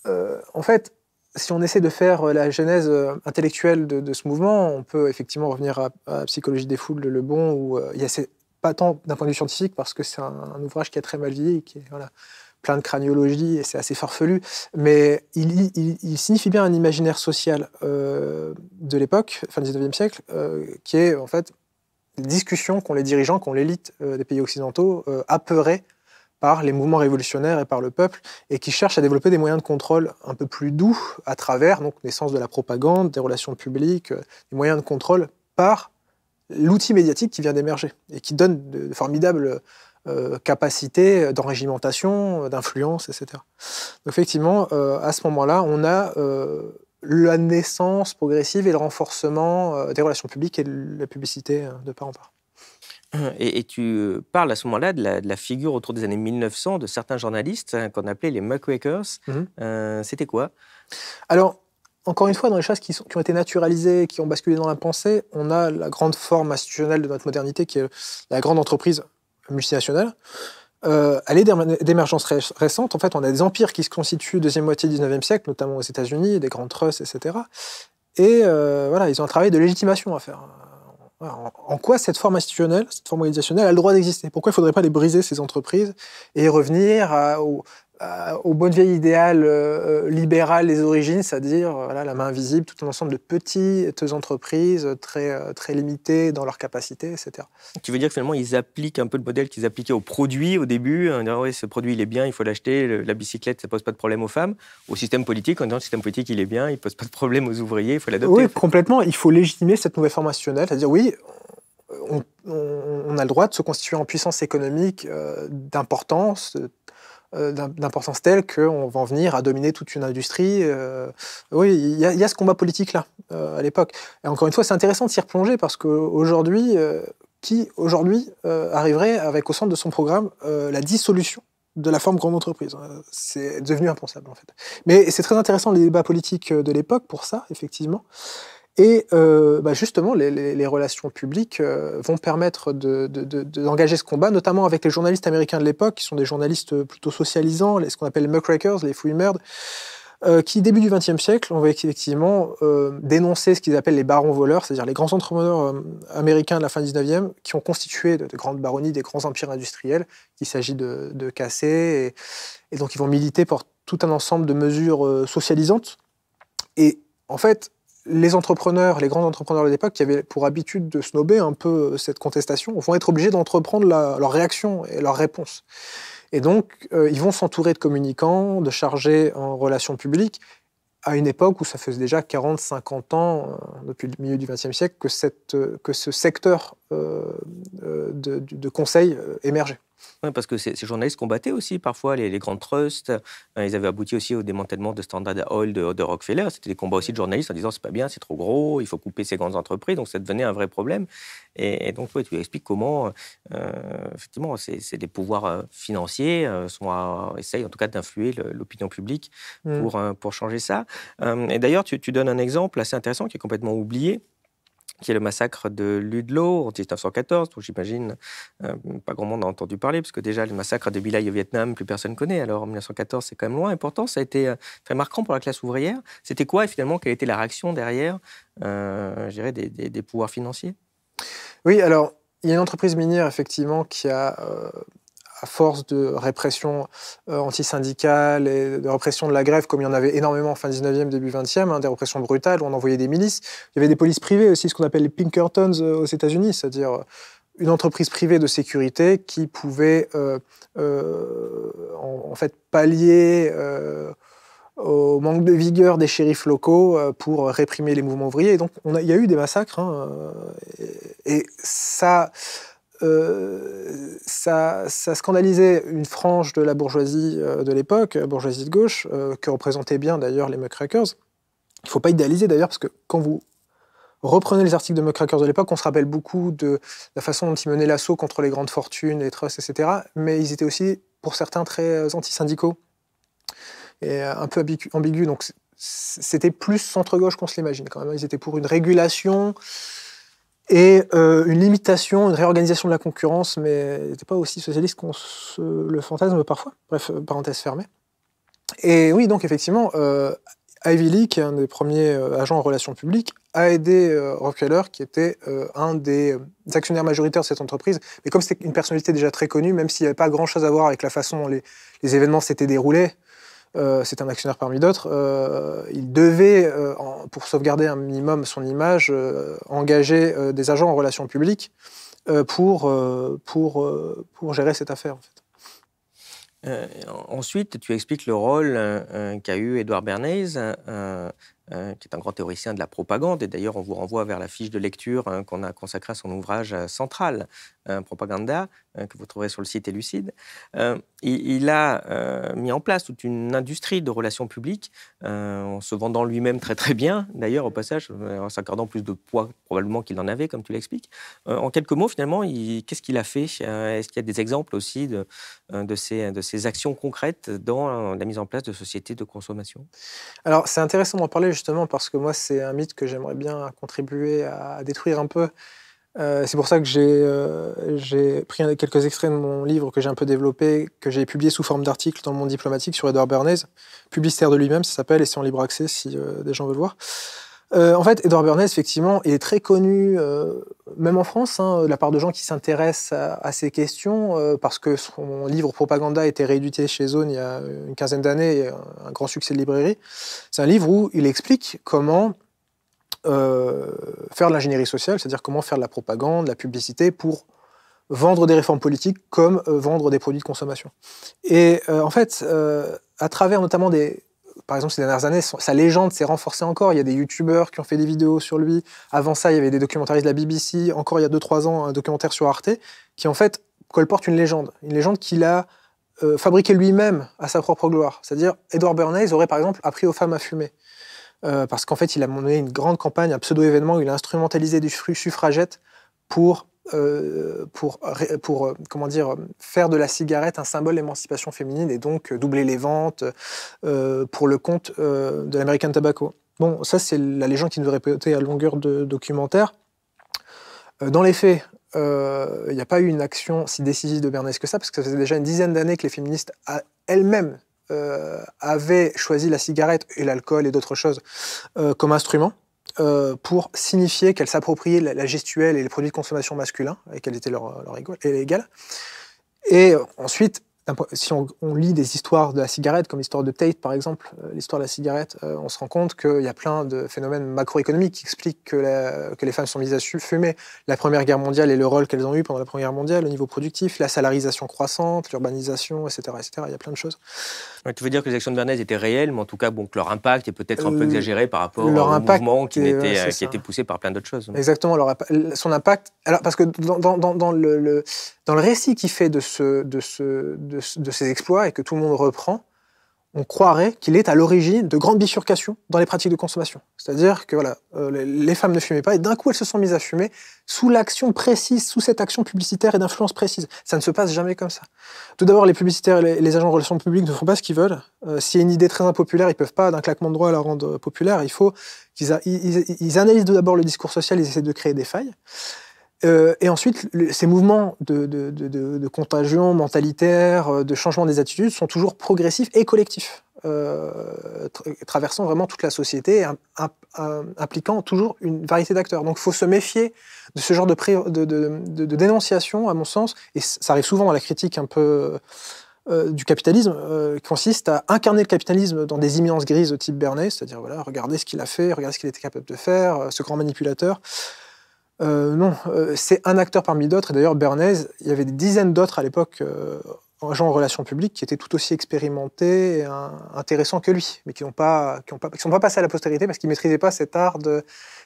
euh, en fait, si on essaie de faire euh, la genèse euh, intellectuelle de, ce mouvement, on peut effectivement revenir à, Psychologie des foules de Bon, où euh, il y a pas tant d'un point de vue scientifique, parce que c'est un, ouvrage qui a très mal vieilli, qui est plein de craniologie, et c'est assez farfelu, mais il, signifie bien un imaginaire social de l'époque, fin du 19e siècle, qui est en fait une discussions qu'ont les dirigeants, qu'ont l'élite des pays occidentaux, apeurés par les mouvements révolutionnaires et par le peuple, et qui cherchent à développer des moyens de contrôle un peu plus doux à travers donc naissance de la propagande, des relations publiques, euh, des moyens de contrôle par l'outil médiatique qui vient d'émerger et qui donne de formidables euh, capacités d'enrégimentation, d'influence, etc. Donc effectivement, euh, à ce moment-là, on a la naissance progressive et le renforcement des relations publiques et la publicité de part en part. Et, tu euh, parles à ce moment-là de, la, figure autour des années 1900 de certains journalistes hein, qu'on appelait les muckrakers. Mmh euh, c'était quoi Alors, encore une fois, dans les choses qui, ont été naturalisées, qui ont basculé dans la pensée, on a la grande forme institutionnelle de notre modernité qui est la grande entreprise multinationale. Euh, est d'émergence récente, en fait, on a des empires qui se constituent deuxième moitié du 19e siècle, notamment aux États-Unis, des grands trusts, etc. Et euh, voilà, ils ont un travail de légitimation à faire hein en quoi cette forme institutionnelle, cette forme organisationnelle a le droit d'exister Pourquoi il ne faudrait pas les briser, ces entreprises, et revenir à, au, euh, au bon vieil idéal euh, euh, libéral des origines, c'est-à-dire voilà, la main invisible, tout un ensemble de petites entreprises très, très limitées dans leurs capacités, etc. Tu veux dire que finalement, ils appliquent un peu le modèle qu'ils appliquaient au produit au début, en disant oui, ce produit il est bien, il faut l'acheter, la bicyclette ça pose pas de problème aux femmes, au système politique, en disant le système politique il est bien, il pose pas de problème aux ouvriers, il faut l'adopter. Oui, complètement, il faut légitimer cette nouvelle formationnelle, c'est-à-dire oui, on, a le droit de se constituer en puissance économique d'importance, euh, d'importance telle qu'on va en venir à dominer toute une industrie. Euh, oui, il y, a ce combat politique-là, euh, à l'époque. Et encore une fois, c'est intéressant de s'y replonger parce qu'aujourd'hui, qui aujourd'hui arriverait avec au centre de son programme la dissolution de la forme grande entreprise. Hein, c'est devenu impensable en fait. Mais c'est très intéressant les débats politiques de l'époque pour ça, effectivement. Et euh, bah, justement, les, relations publiques euh, vont permettre d'engager de, de, ce combat, notamment avec les journalistes américains de l'époque, qui sont des journalistes euh, plutôt socialisants, les, ce qu'on appelle les muckrakers, les fouilles merdes, euh, qui, début du XXe siècle, ont effectivement dénoncé ce qu'ils appellent les barons voleurs, c'est-à-dire les grands entrepreneurs américains de la fin du XIXe, qui ont constitué de, grandes baronnies, des grands empires industriels qu'il s'agit de, casser. Et, et donc, ils vont militer pour tout un ensemble de mesures socialisantes. Et en fait, les entrepreneurs, les grands entrepreneurs de l'époque, qui avaient pour habitude de snober un peu cette contestation, vont être obligés d'entreprendre leur réaction et leur réponse. Et donc, euh, ils vont s'entourer de communicants, de chargés en relations publiques, à une époque où ça faisait déjà 40-50 ans, euh, depuis le milieu du XXe siècle, euh, que, ce secteur de, de, conseil émergeait. Oui, parce que ces, journalistes combattaient aussi parfois les, les grandes trusts. Euh, ils avaient abouti aussi au démantèlement de Standard Oil, de, Rockefeller. C'était des combats aussi de journalistes en disant c'est pas bien, c'est trop gros, il faut couper ces grandes entreprises. Donc ça devenait un vrai problème. Et, donc tu expliques comment, euh, effectivement, c'est des pouvoirs euh, financiers sont essayent en tout cas d'influer l'opinion publique mm. pour, pour changer ça. et d'ailleurs, tu donnes un exemple assez intéressant qui est complètement oublié qui est le massacre de Ludlow en 1914, dont j'imagine euh, pas grand monde a entendu parler, parce que déjà le massacre de Bilay au Vietnam, plus personne ne connaît. Alors en 1914, c'est quand même loin. Et pourtant, ça a été euh, très marquant pour la classe ouvrière. C'était quoi et finalement quelle était la réaction derrière, euh, je dirais, des, pouvoirs financiers Oui, alors il y a une entreprise minière, effectivement, qui a euh, à force de répression euh, antisyndicale et de répression de la grève, comme il y en avait énormément fin 19e, début 20e, hein, des répressions brutales, où on envoyait des milices. Il y avait des polices privées aussi, ce qu'on appelle les Pinkertons euh, aux États-Unis, c'est-à-dire euh, une entreprise privée de sécurité qui pouvait en, fait pallier au manque de vigueur des shérifs locaux pour réprimer les mouvements ouvriers. donc il y a eu des massacres hein, et, ça euh, ça, ça, scandalisait une frange de la bourgeoisie euh, de l'époque, bourgeoisie de gauche, euh, que représentaient bien d'ailleurs les muckrakers. Il ne faut pas idéaliser d'ailleurs, parce que quand vous reprenez les articles de muckrakers de l'époque, on se rappelle beaucoup de la façon dont ils menaient l'assaut contre les grandes fortunes, les trusts, etc. Mais ils étaient aussi, pour certains, très antisyndicaux et un peu ambigu. Donc c'était plus centre-gauche qu'on se l'imagine quand même. Ils étaient pour une régulation et euh, une limitation, une réorganisation de la concurrence, mais n'était pas aussi socialiste qu'on se le fantasme parfois. Bref, euh, parenthèse fermée. Et oui, donc effectivement, euh, Ivy Lee, qui est un des premiers euh, agents en relations publiques, a aidé Rockefeller, qui était un des actionnaires majoritaires de cette entreprise. Mais comme c'était une personnalité déjà très connue, même s'il n'y avait pas grand-chose à voir avec la façon dont les événements s'étaient déroulés, euh, c'est un actionnaire parmi d'autres, euh, il devait, euh, pour sauvegarder un minimum son image, engager des agents en relations publiques pour, pour, pour gérer cette affaire. ensuite, tu expliques le rôle qu'a eu Édouard Bernays qui est un grand théoricien de la propagande, et d'ailleurs on vous renvoie vers la fiche de lecture hein, qu'on a consacrée à son ouvrage central, euh, propaganda, euh, que vous trouverez sur le site Elucide, euh, il, a mis en place toute une industrie de relations publiques, en se vendant lui-même très très bien, d'ailleurs au passage, en s'accordant plus de poids probablement qu'il n'en avait, comme tu l'expliques. en quelques mots, finalement, qu'est-ce qu'il a fait Est-ce qu'il y a des exemples aussi de, ces, de ces actions concrètes dans la mise en place de sociétés de consommation Alors c'est intéressant d'en parler justement parce que moi c'est un mythe que j'aimerais bien contribuer à détruire un peu. Euh, c'est pour ça que euh, j'ai pris quelques extraits de mon livre que j'ai un peu développé, que j'ai publié sous forme d'article dans le Monde diplomatique sur Edward Bernays, publicitaire de lui-même, ça s'appelle, et c'est en libre accès si euh, des gens veulent voir. en fait, Edward Bernays, effectivement, il est très connu, même en France, hein, de la part de gens qui s'intéressent à, à, ces questions, parce que son livre Propaganda a été réédité chez Zone il y a une quinzaine d'années, un grand succès de librairie. C'est un livre où il explique comment euh, faire de l'ingénierie sociale, c'est-à-dire comment faire de la propagande, de la publicité pour vendre des réformes politiques comme euh, vendre des produits de consommation. Et euh, en fait, à travers notamment des... Par exemple, ces dernières années, sa légende s'est renforcée encore. Il y a des youtubeurs qui ont fait des vidéos sur lui. Avant ça, il y avait des documentaristes de la BBC. Encore il y a 2-3 ans, un documentaire sur Arte qui, en fait, colporte une légende. Une légende qu'il a fabriquée lui-même à sa propre gloire. C'est-à-dire, Edward Bernays aurait par exemple appris aux femmes à fumer. Euh, parce qu'en fait, il a mené une grande campagne, un pseudo-événement où il a instrumentalisé des suffragettes pour, euh, pour, euh, comment dire, faire de la cigarette un symbole d'émancipation féminine et donc doubler les ventes pour le compte de l'American Tobacco. Bon, ça, c'est la légende qui nous répétait à longueur de documentaire. Dans les faits, il n'y a pas eu une action si décisive de Bernays que ça, parce que ça faisait déjà une dizaine d'années que les féministes elles-mêmes euh, avait choisi la cigarette et l'alcool et d'autres choses euh, comme instrument. Euh, pour signifier qu'elle s'appropriaient la, gestuelle et les produits de consommation masculins et qu'elle était leur, leur égale. Et ensuite, si on, lit des histoires de la cigarette, comme l'histoire de Tate par exemple, euh, l'histoire de la cigarette, euh, on se rend compte qu'il y a plein de phénomènes macroéconomiques qui expliquent que, que les femmes sont mises à fumer. La Première Guerre mondiale et le rôle qu'elles ont eu pendant la Première Guerre mondiale au niveau productif, la salarisation croissante, l'urbanisation, etc., etc. Il y a plein de choses. tu veux dire que les actions de Bernays étaient réelles, mais en tout cas bon, que leur impact est peut-être un peu euh, exagéré par rapport au impact mouvement qui, était, poussé par plein d'autres choses. Exactement, son impact. Alors, parce que dans, le, dans le récit qui fait de ce, de de de ses exploits et que tout le monde reprend, on croirait qu'il est à l'origine de grandes bifurcations dans les pratiques de consommation. C'est-à-dire que voilà, euh, les femmes ne fumaient pas et d'un coup elles se sont mises à fumer sous l'action précise, sous cette action publicitaire et d'influence précise. Ça ne se passe jamais comme ça. Tout d'abord, les publicitaires et les, agents de relations publiques ne font pas ce qu'ils veulent. Euh, s'il y a une idée très impopulaire, ils ne peuvent pas d'un claquement de droit la rendre populaire. Il faut qu'ils ils, analysent d'abord le discours social, ils essaient de créer des failles. Euh, et ensuite, ces mouvements de, contagion mentalitaire, euh, de changement des attitudes sont toujours progressifs et collectifs, euh, traversant vraiment toute la société, et impliquant toujours une variété d'acteurs. Donc il faut se méfier de ce genre de, dénonciation, à mon sens, et ça arrive souvent dans la critique un peu... du capitalisme qui consiste à incarner le capitalisme dans des immenses grises au type Bernays, c'est-à-dire voilà, regardez ce qu'il a fait, regardez ce qu'il était capable de faire, ce grand manipulateur. Euh, non, euh, c'est un acteur parmi d'autres. Et d'ailleurs, Bernays, il y avait des dizaines d'autres à l'époque, euh, agents en relations publiques, qui étaient tout aussi expérimentés et intéressants que lui, mais qui ne pas, qui pas, qui sont pas passés à la postérité parce qu'ils ne maîtrisaient pas cet art de.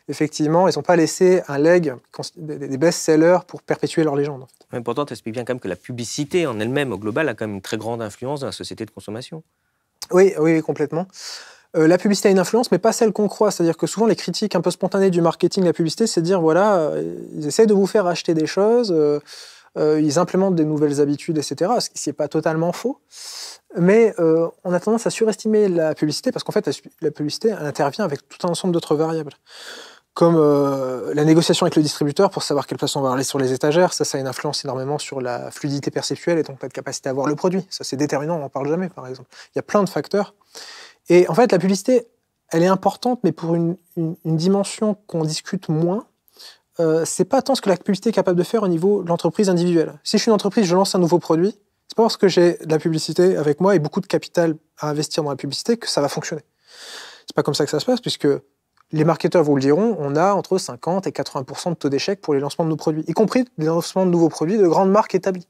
Effectivement, ils n'ont pas laissé un leg, des best-sellers pour perpétuer leur légende. Mais pourtant, tu expliques bien quand même que la publicité en elle-même, au global, a quand même une très grande influence dans la société de consommation. Oui, oui, complètement. Euh, la publicité a une influence, mais pas celle qu'on croit. C'est-à-dire que souvent, les critiques un peu spontanées du marketing, la publicité, c'est de dire, voilà, euh, ils essayent de vous faire acheter des choses, euh, ils implémentent des nouvelles habitudes, etc. Ce qui n'est pas totalement faux. Mais on a tendance à surestimer la publicité, parce qu'en fait, la, publicité, elle intervient avec tout un ensemble d'autres variables. Comme la négociation avec le distributeur pour savoir quelle place on va aller sur les étagères, ça, ça a une influence énormément sur la fluidité perceptuelle et donc notre capacité à voir le produit. Ça, c'est déterminant, on n'en parle jamais, par exemple. Il y a plein de facteurs et en fait, la publicité, elle est importante, mais pour une, dimension qu'on discute moins. ce euh, c'est pas tant ce que la publicité est capable de faire au niveau de l'entreprise individuelle. Si je suis une entreprise, je lance un nouveau produit, c'est pas parce que j'ai de la publicité avec moi et beaucoup de capital à investir dans la publicité que ça va fonctionner. C'est pas comme ça que ça se passe, puisque les marketeurs vous le diront, on a entre 50 et 80 de taux d'échec pour les lancements de nos produits, y compris les lancements de nouveaux produits de grandes marques établies.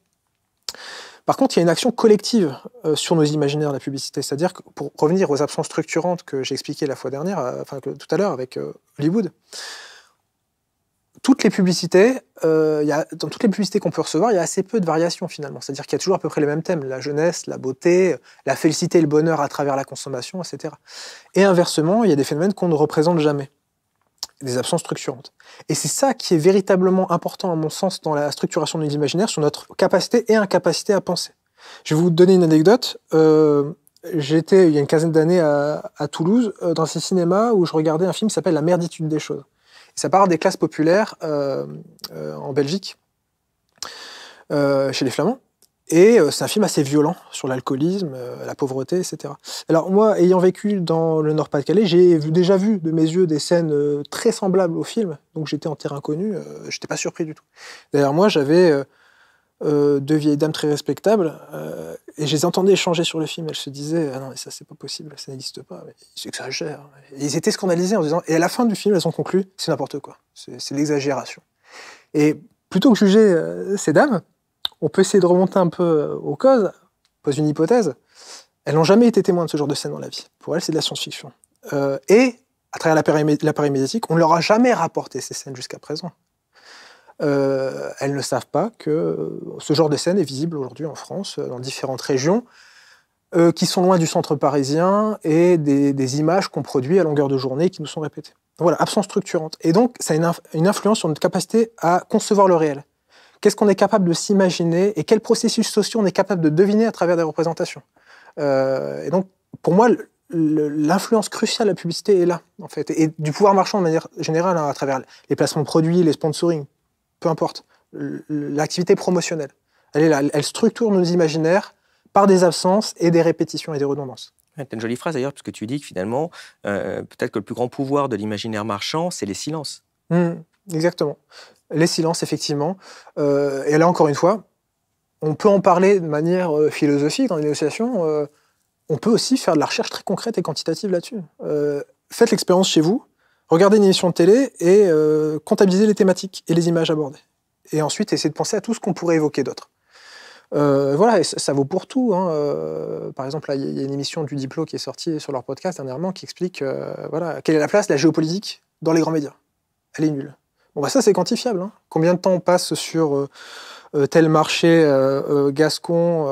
Par contre, il y a une action collective euh, sur nos imaginaires de la publicité. C'est-à-dire que pour revenir aux absences structurantes que j'ai expliquées la fois dernière, euh, enfin tout à l'heure avec euh, Hollywood, toutes les publicités, dans toutes les publicités qu'on peut recevoir, il y a assez peu de variations finalement. C'est-à-dire qu'il y a toujours à peu près les mêmes thèmes la jeunesse, la beauté, la félicité, le bonheur à travers la consommation, etc. Et inversement, il y a des phénomènes qu'on ne représente jamais des absences structurantes. Et c'est ça qui est véritablement important, à mon sens, dans la structuration de l'imaginaire, sur notre capacité et incapacité à penser. Je vais vous donner une anecdote. Euh, j'étais, il y a une quinzaine d'années, à, Toulouse, euh, dans un cinéma où je regardais un film qui s'appelle La merditude des choses. ça part des classes populaires euh, en Belgique, chez les Flamands. Et euh, c'est un film assez violent sur l'alcoolisme, euh, la pauvreté, etc. Alors moi, ayant vécu dans le Nord-Pas-de-Calais, j'ai déjà vu de mes yeux des scènes euh, très semblables au film, donc j'étais en terrain connu, je j'étais pas surpris du tout. D'ailleurs moi, j'avais deux vieilles dames très respectables, et je les entendais échanger sur le film, elles se disaient ah « non, mais ça c'est pas possible, ça n'existe pas, ils exagèrent ». Ils étaient scandalisés en disant « et à la fin du film, elles ont conclu, c'est n'importe quoi, c'est l'exagération ». Et plutôt que juger ces dames, on peut essayer de remonter un peu euh, aux causes, pose une hypothèse. Elles n'ont jamais été témoins de ce genre de scène dans la vie. Pour elles, c'est de la science-fiction. Euh, et à travers l'appareil médiatique, on ne leur a jamais rapporté ces scènes jusqu'à présent. Euh, elles ne savent pas que ce genre de scène est visible aujourd'hui en France, dans différentes régions, qui sont loin du centre parisien et des, images qu'on produit à longueur de journée qui nous sont répétées. Voilà, absence structurante. Et donc, ça a une influence sur notre capacité à concevoir le réel qu'est-ce qu'on est capable de s'imaginer et quels processus sociaux on est capable de deviner à travers des représentations. Euh, et donc, pour moi, l'influence cruciale de la publicité est là, en fait, et, du pouvoir marchand de manière générale, hein, à travers les placements de produits, les sponsoring, peu importe, l'activité promotionnelle. Elle est là, elle structure nos imaginaires par des absences et des répétitions et des redondances. C'est une jolie phrase d'ailleurs, parce que tu dis que finalement, euh, peut-être que le plus grand pouvoir de l'imaginaire marchand, c'est les silences. Mmh, exactement les silences, effectivement. Euh, et là, encore une fois, on peut en parler de manière euh, philosophique dans les négociations. Euh, on peut aussi faire de la recherche très concrète et quantitative là-dessus. faites l'expérience chez vous, regardez une émission de télé et comptabilisez les thématiques et les images abordées. Et ensuite, essayez de penser à tout ce qu'on pourrait évoquer d'autre. voilà, ça, vaut pour tout. Hein. par exemple, il y, a une émission du Diplo qui est sortie sur leur podcast dernièrement qui explique voilà, quelle est la place de la géopolitique dans les grands médias. Elle est nulle. Bah, ça, c'est quantifiable. Hein. Combien de temps on passe sur euh, euh, tel marché euh, gascon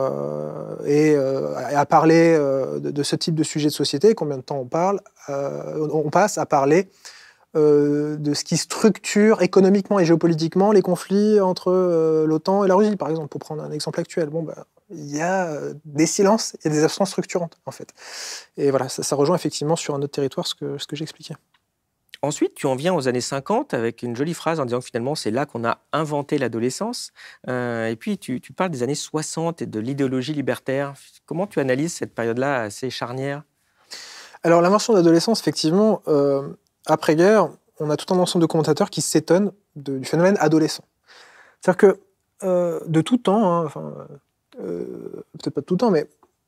et à parler de, ce type de sujet de société Combien de temps on, parle, on passe à parler de ce qui structure économiquement et géopolitiquement les conflits entre l'OTAN et la Russie, par exemple, pour prendre un exemple actuel Bon, bah, il y a des silences et des absences structurantes, en fait. Et voilà, ça, rejoint effectivement sur un autre territoire ce que, ce que j'expliquais. Ensuite, tu en viens aux années 50 avec une jolie phrase en disant que finalement, c'est là qu'on a inventé l'adolescence. Euh, et puis, tu, parles des années 60 et de l'idéologie libertaire. Comment tu analyses cette période-là assez charnière Alors, l'invention de l'adolescence, effectivement, euh, après-guerre, on a tout un ensemble de commentateurs qui s'étonnent du phénomène adolescent. C'est-à-dire que euh, de tout temps, hein, peut-être pas de tout temps, mais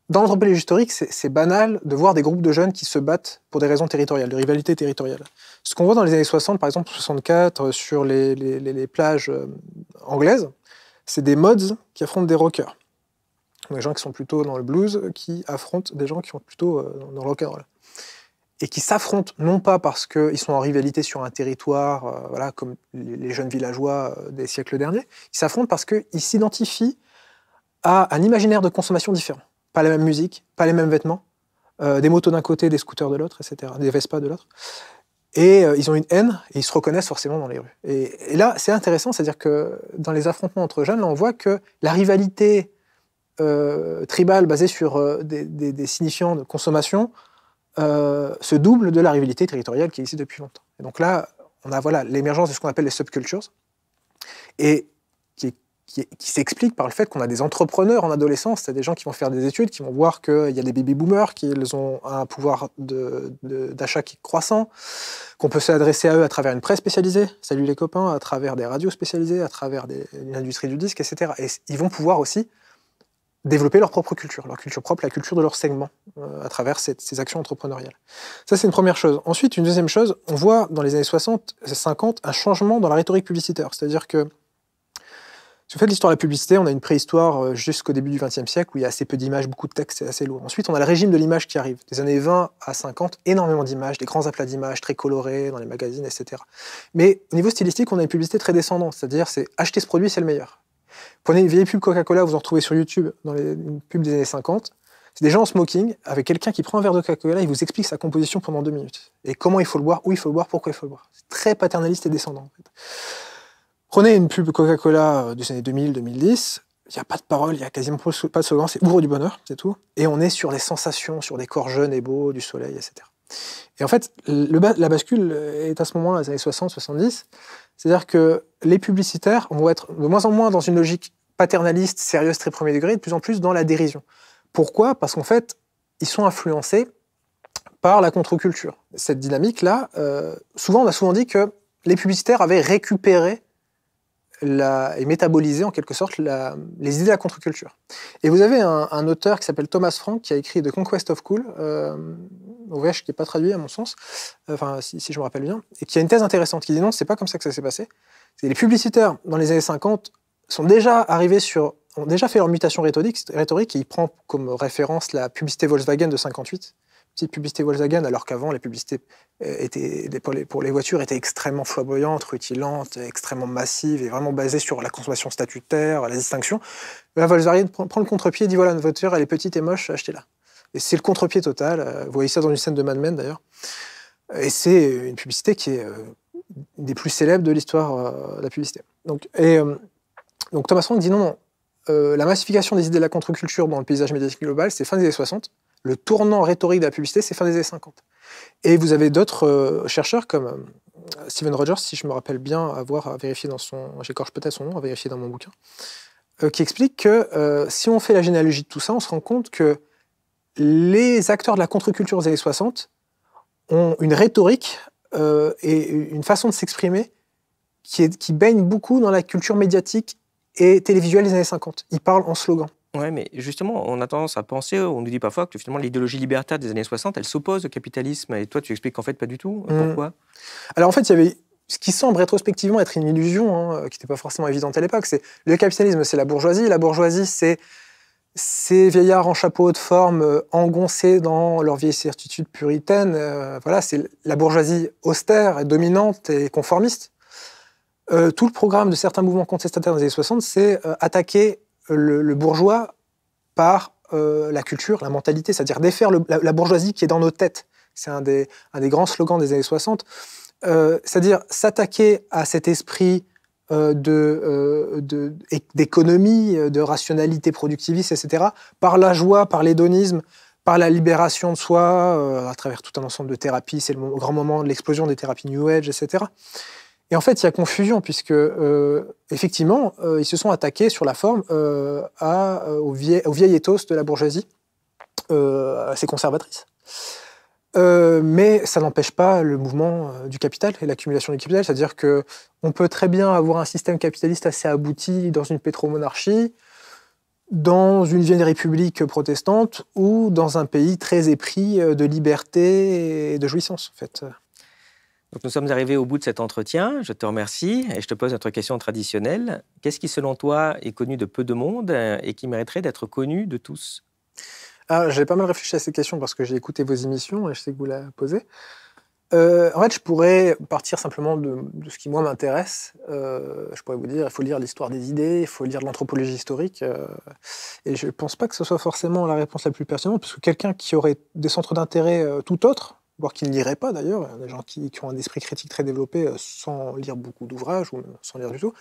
dans l'anthropologie historique, c'est banal de voir des groupes de jeunes qui se battent pour des raisons territoriales, de rivalité territoriale. Ce qu'on voit dans les années 60, par exemple 64, euh, sur les, plages euh, anglaises, c'est des mods qui affrontent des rockers. Des gens qui sont plutôt dans le blues, qui affrontent des gens qui sont plutôt euh, dans le rock'n'roll. Et qui s'affrontent non pas parce qu'ils sont en rivalité sur un territoire, voilà, comme les jeunes villageois des siècles derniers, ils s'affrontent parce qu'ils s'identifient à un imaginaire de consommation différent pas la même musique, pas les mêmes vêtements, euh, des motos d'un côté, des scooters de l'autre, etc., des Vespa de l'autre. Et euh, ils ont une haine et ils se reconnaissent forcément dans les rues. Et, là, c'est intéressant, c'est-à-dire que dans les affrontements entre jeunes, on voit que la rivalité euh, tribale basée sur des, signifiants de consommation se double de la rivalité territoriale qui existe depuis longtemps. Et donc là, on a voilà l'émergence de ce qu'on appelle les subcultures. Et qui, s'explique par le fait qu'on a des entrepreneurs en adolescence, c'est des gens qui vont faire des études, qui vont voir qu'il y a des baby boomers, qu'ils ont un pouvoir d'achat qui est croissant, qu'on peut s'adresser à eux à travers une presse spécialisée, salut les copains, à travers des radios spécialisées, à travers l'industrie du disque, etc. Et ils vont pouvoir aussi développer leur propre culture, leur culture propre, la culture de leur segment, euh, à travers ces actions entrepreneuriales. Ça, c'est une première chose. Ensuite, une deuxième chose, on voit dans les années 60, 50, un changement dans la rhétorique publicitaire. C'est-à-dire que si vous faites l'histoire de la publicité, on a une préhistoire euh, jusqu'au début du XXe siècle où il y a assez peu d'images, beaucoup de textes, c'est assez lourd. Ensuite, on a le régime de l'image qui arrive. Des années 20 à 50, énormément d'images, des grands aplats d'images très colorés dans les magazines, etc. Mais au niveau stylistique, on a une publicité très descendante, c'est-à-dire c'est acheter ce produit, c'est le meilleur. Prenez une vieille pub Coca-Cola, vous en retrouvez sur YouTube, dans les pubs des années 50. C'est des gens en smoking avec quelqu'un qui prend un verre de Coca-Cola et vous explique sa composition pendant deux minutes. Et comment il faut le boire, où il faut le boire, pourquoi il faut le boire. C'est très paternaliste et descendant. Prenez une pub Coca-Cola euh, des années 2000-2010, il n'y a pas de parole, il n'y a quasiment pas de slogan, c'est ouvre du bonheur, c'est tout. Et on est sur les sensations, sur des corps jeunes et beaux, du soleil, etc. Et en fait, le, la bascule est à ce moment-là, les années 60-70. C'est-à-dire que les publicitaires vont être de moins en moins dans une logique paternaliste, sérieuse, très premier degré, et de plus en plus dans la dérision. Pourquoi Parce qu'en fait, ils sont influencés par la contre-culture. Cette dynamique-là, euh, souvent, on a souvent dit que les publicitaires avaient récupéré et métaboliser en quelque sorte les idées de la contre-culture. Et vous avez un, auteur qui s'appelle Thomas Frank qui a écrit The Conquest of Cool, euh, au qui n'est pas traduit à mon sens, enfin si, je me rappelle bien, et qui a une thèse intéressante qui dit non, c'est pas comme ça que ça s'est passé. Les publicitaires dans les années 50 sont déjà arrivés sur ont déjà fait leur mutation rhétorique, rhétorique et il prend comme référence la publicité Volkswagen de 58 petite publicité Volkswagen, alors qu'avant, les publicités euh, étaient, pour, les, voitures étaient extrêmement flamboyantes, rutilantes, extrêmement massives et vraiment basées sur la consommation statutaire, la distinction. la bah, Volkswagen prend, le contre-pied et dit voilà, une voiture, elle est petite et moche, achetez-la. Et c'est le contre-pied total. Euh, vous voyez ça dans une scène de Mad Men, d'ailleurs. Et c'est une publicité qui est euh, des plus célèbres de l'histoire de la publicité. Donc, et, donc Thomas dit non, non. la massification des idées de la contre-culture dans le paysage médiatique global, c'est fin des années 60 le tournant rhétorique de la publicité, c'est fin des années 50. Et vous avez d'autres euh, chercheurs comme euh, Steven Rogers, si je me rappelle bien, avoir à vérifier dans son. J'écorche peut-être son nom, à vérifier dans mon bouquin, euh, qui explique que si on fait la généalogie de tout ça, on se rend compte que les acteurs de la contre-culture des années 60 ont une rhétorique et une façon de s'exprimer qui, qui baigne beaucoup dans la culture médiatique et télévisuelle des années 50. Ils parlent en slogan. Oui, mais justement, on a tendance à penser, on nous dit parfois que finalement l'idéologie libertaire des années 60, elle s'oppose au capitalisme. Et toi, tu expliques qu'en fait, pas du tout. Mmh. Pourquoi Alors en fait, il y avait ce qui semble rétrospectivement être une illusion, hein, qui n'était pas forcément évidente à l'époque, c'est le capitalisme, c'est la bourgeoisie. La bourgeoisie, c'est ces vieillards en chapeau de forme, euh, engoncés dans leur vieille certitude puritaine. Euh, voilà, c'est la bourgeoisie austère, et dominante et conformiste. Euh, tout le programme de certains mouvements contestataires des années 60, c'est attaquer le, bourgeois par euh, la culture, la mentalité, c'est-à-dire défaire la, bourgeoisie qui est dans nos têtes. C'est un des, grands slogans des années 60. Euh, c'est-à-dire s'attaquer à cet esprit euh, d'économie, de, rationalité productiviste, etc., par la joie, par l'hédonisme, par la libération de soi, à travers tout un ensemble de thérapies. C'est le grand moment de l'explosion des thérapies New Age, etc. Et en fait, il y a confusion, puisque euh, effectivement, euh, ils se sont attaqués sur la forme euh, à, au, vieil, au, de la bourgeoisie, assez conservatrice. mais ça n'empêche pas le mouvement du capital et l'accumulation du capital, c'est-à-dire que on peut très bien avoir un système capitaliste assez abouti dans une pétromonarchie, dans une vieille république protestante ou dans un pays très épris de liberté et de jouissance, en fait nous sommes arrivés au bout de cet entretien. Je te remercie et je te pose notre question traditionnelle. Qu'est-ce qui, selon toi, est connu de peu de monde euh, et qui mériterait d'être connu de tous ah, J'ai pas mal réfléchi à cette question parce que j'ai écouté vos émissions et je sais que vous la posez. Euh, en fait, je pourrais partir simplement de, ce qui, moi, m'intéresse. Euh, je pourrais vous dire, il faut lire l'histoire des idées, il faut lire l'anthropologie historique. et je ne pense pas que ce soit forcément la réponse la plus pertinente, parce que quelqu'un qui aurait des centres d'intérêt tout autre voire qui ne liraient pas d'ailleurs, des gens qui, ont un esprit critique très développé euh, sans lire beaucoup d'ouvrages ou sans lire du tout,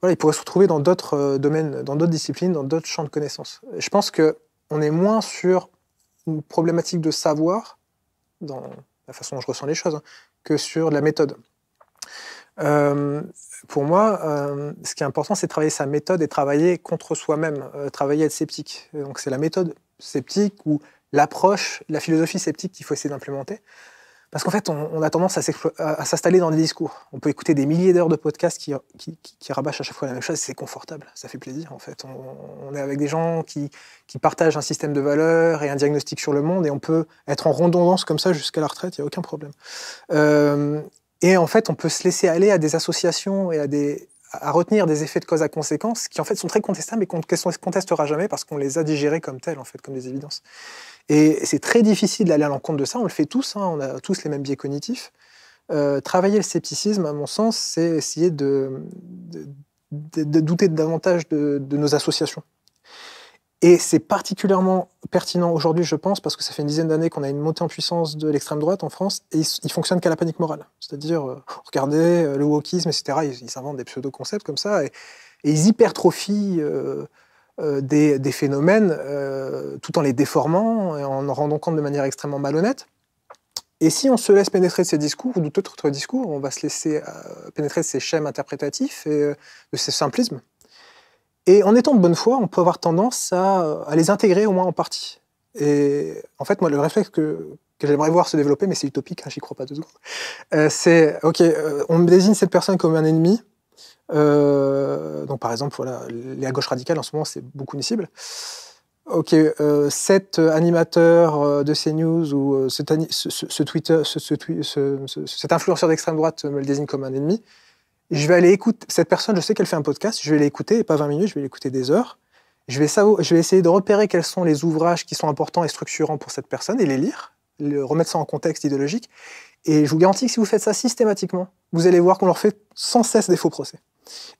voilà, ils pourraient se retrouver dans d'autres euh, domaines, dans d'autres disciplines, dans d'autres champs de connaissances. je pense qu'on est moins sur une problématique de savoir, dans la façon dont je ressens les choses, hein, que sur la méthode. Euh, pour moi, ce qui est important, c'est travailler sa méthode et travailler contre soi-même, travailler à être sceptique. donc c'est la méthode sceptique ou l'approche, la philosophie sceptique qu'il faut essayer d'implémenter. Parce qu'en fait, on, a tendance à s'installer dans des discours. On peut écouter des milliers d'heures de podcasts qui, qui, rabâchent à chaque fois la même chose. C'est confortable, ça fait plaisir en fait. On, est avec des gens qui, qui, partagent un système de valeurs et un diagnostic sur le monde et on peut être en redondance comme ça jusqu'à la retraite, il n'y a aucun problème. Euh, et en fait, on peut se laisser aller à des associations et à des, à retenir des effets de cause à conséquence qui en fait sont très contestables mais qu'on ne contestera jamais parce qu'on les a digérés comme tels en fait, comme des évidences. Et c'est très difficile d'aller à l'encontre de ça, on le fait tous, hein. on a tous les mêmes biais cognitifs. Euh, travailler le scepticisme, à mon sens, c'est essayer de, douter davantage de nos associations et c'est particulièrement pertinent aujourd'hui, je pense, parce que ça fait une dizaine d'années qu'on a une montée en puissance de l'extrême droite en France, et ils, fonctionne fonctionnent qu'à la panique morale. C'est-à-dire, euh, regardez, euh, le wokisme, etc., ils, ils inventent des pseudo-concepts comme ça, et, ils hypertrophient euh, des, des, phénomènes tout en les déformant et en en rendant compte de manière extrêmement malhonnête. Et si on se laisse pénétrer de ces discours ou d'autres discours, on va se laisser pénétrer de ces schèmes interprétatifs et de ces simplismes et en étant de bonne foi, on peut avoir tendance euh, à, les intégrer au moins en partie. Et en fait, moi, le réflexe que, que j'aimerais voir se développer, mais c'est utopique, je hein, j'y crois pas deux secondes, euh, c'est, OK, on euh, on désigne cette personne comme un ennemi. donc, par exemple, voilà, à gauche radicale, en ce moment, c'est beaucoup une cible. OK, cet animateur de CNews ou ce, Twitter, ce, cet influenceur d'extrême droite me le désigne comme un ennemi je vais aller écouter cette personne, je sais qu'elle fait un podcast, je vais l'écouter, pas 20 minutes, je vais l'écouter des heures. Je vais, je vais essayer de repérer quels sont les ouvrages qui sont importants et structurants pour cette personne et les lire, le, remettre ça en contexte idéologique. Et je vous garantis que si vous faites ça systématiquement, vous allez voir qu'on leur fait sans cesse des faux procès.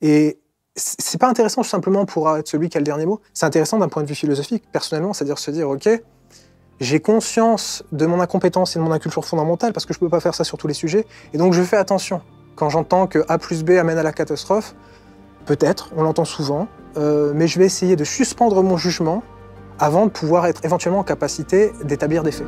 Et c'est pas intéressant simplement pour être euh, celui qui a le dernier mot, c'est intéressant d'un point de vue philosophique, personnellement, c'est-à-dire se dire, OK, j'ai conscience de mon incompétence et de mon inculture fondamentale parce que je ne peux pas faire ça sur tous les sujets, et donc je fais attention quand j'entends que A plus B amène à la catastrophe, peut-être, on l'entend souvent, euh, mais je vais essayer de suspendre mon jugement avant de pouvoir être éventuellement en capacité d'établir des faits.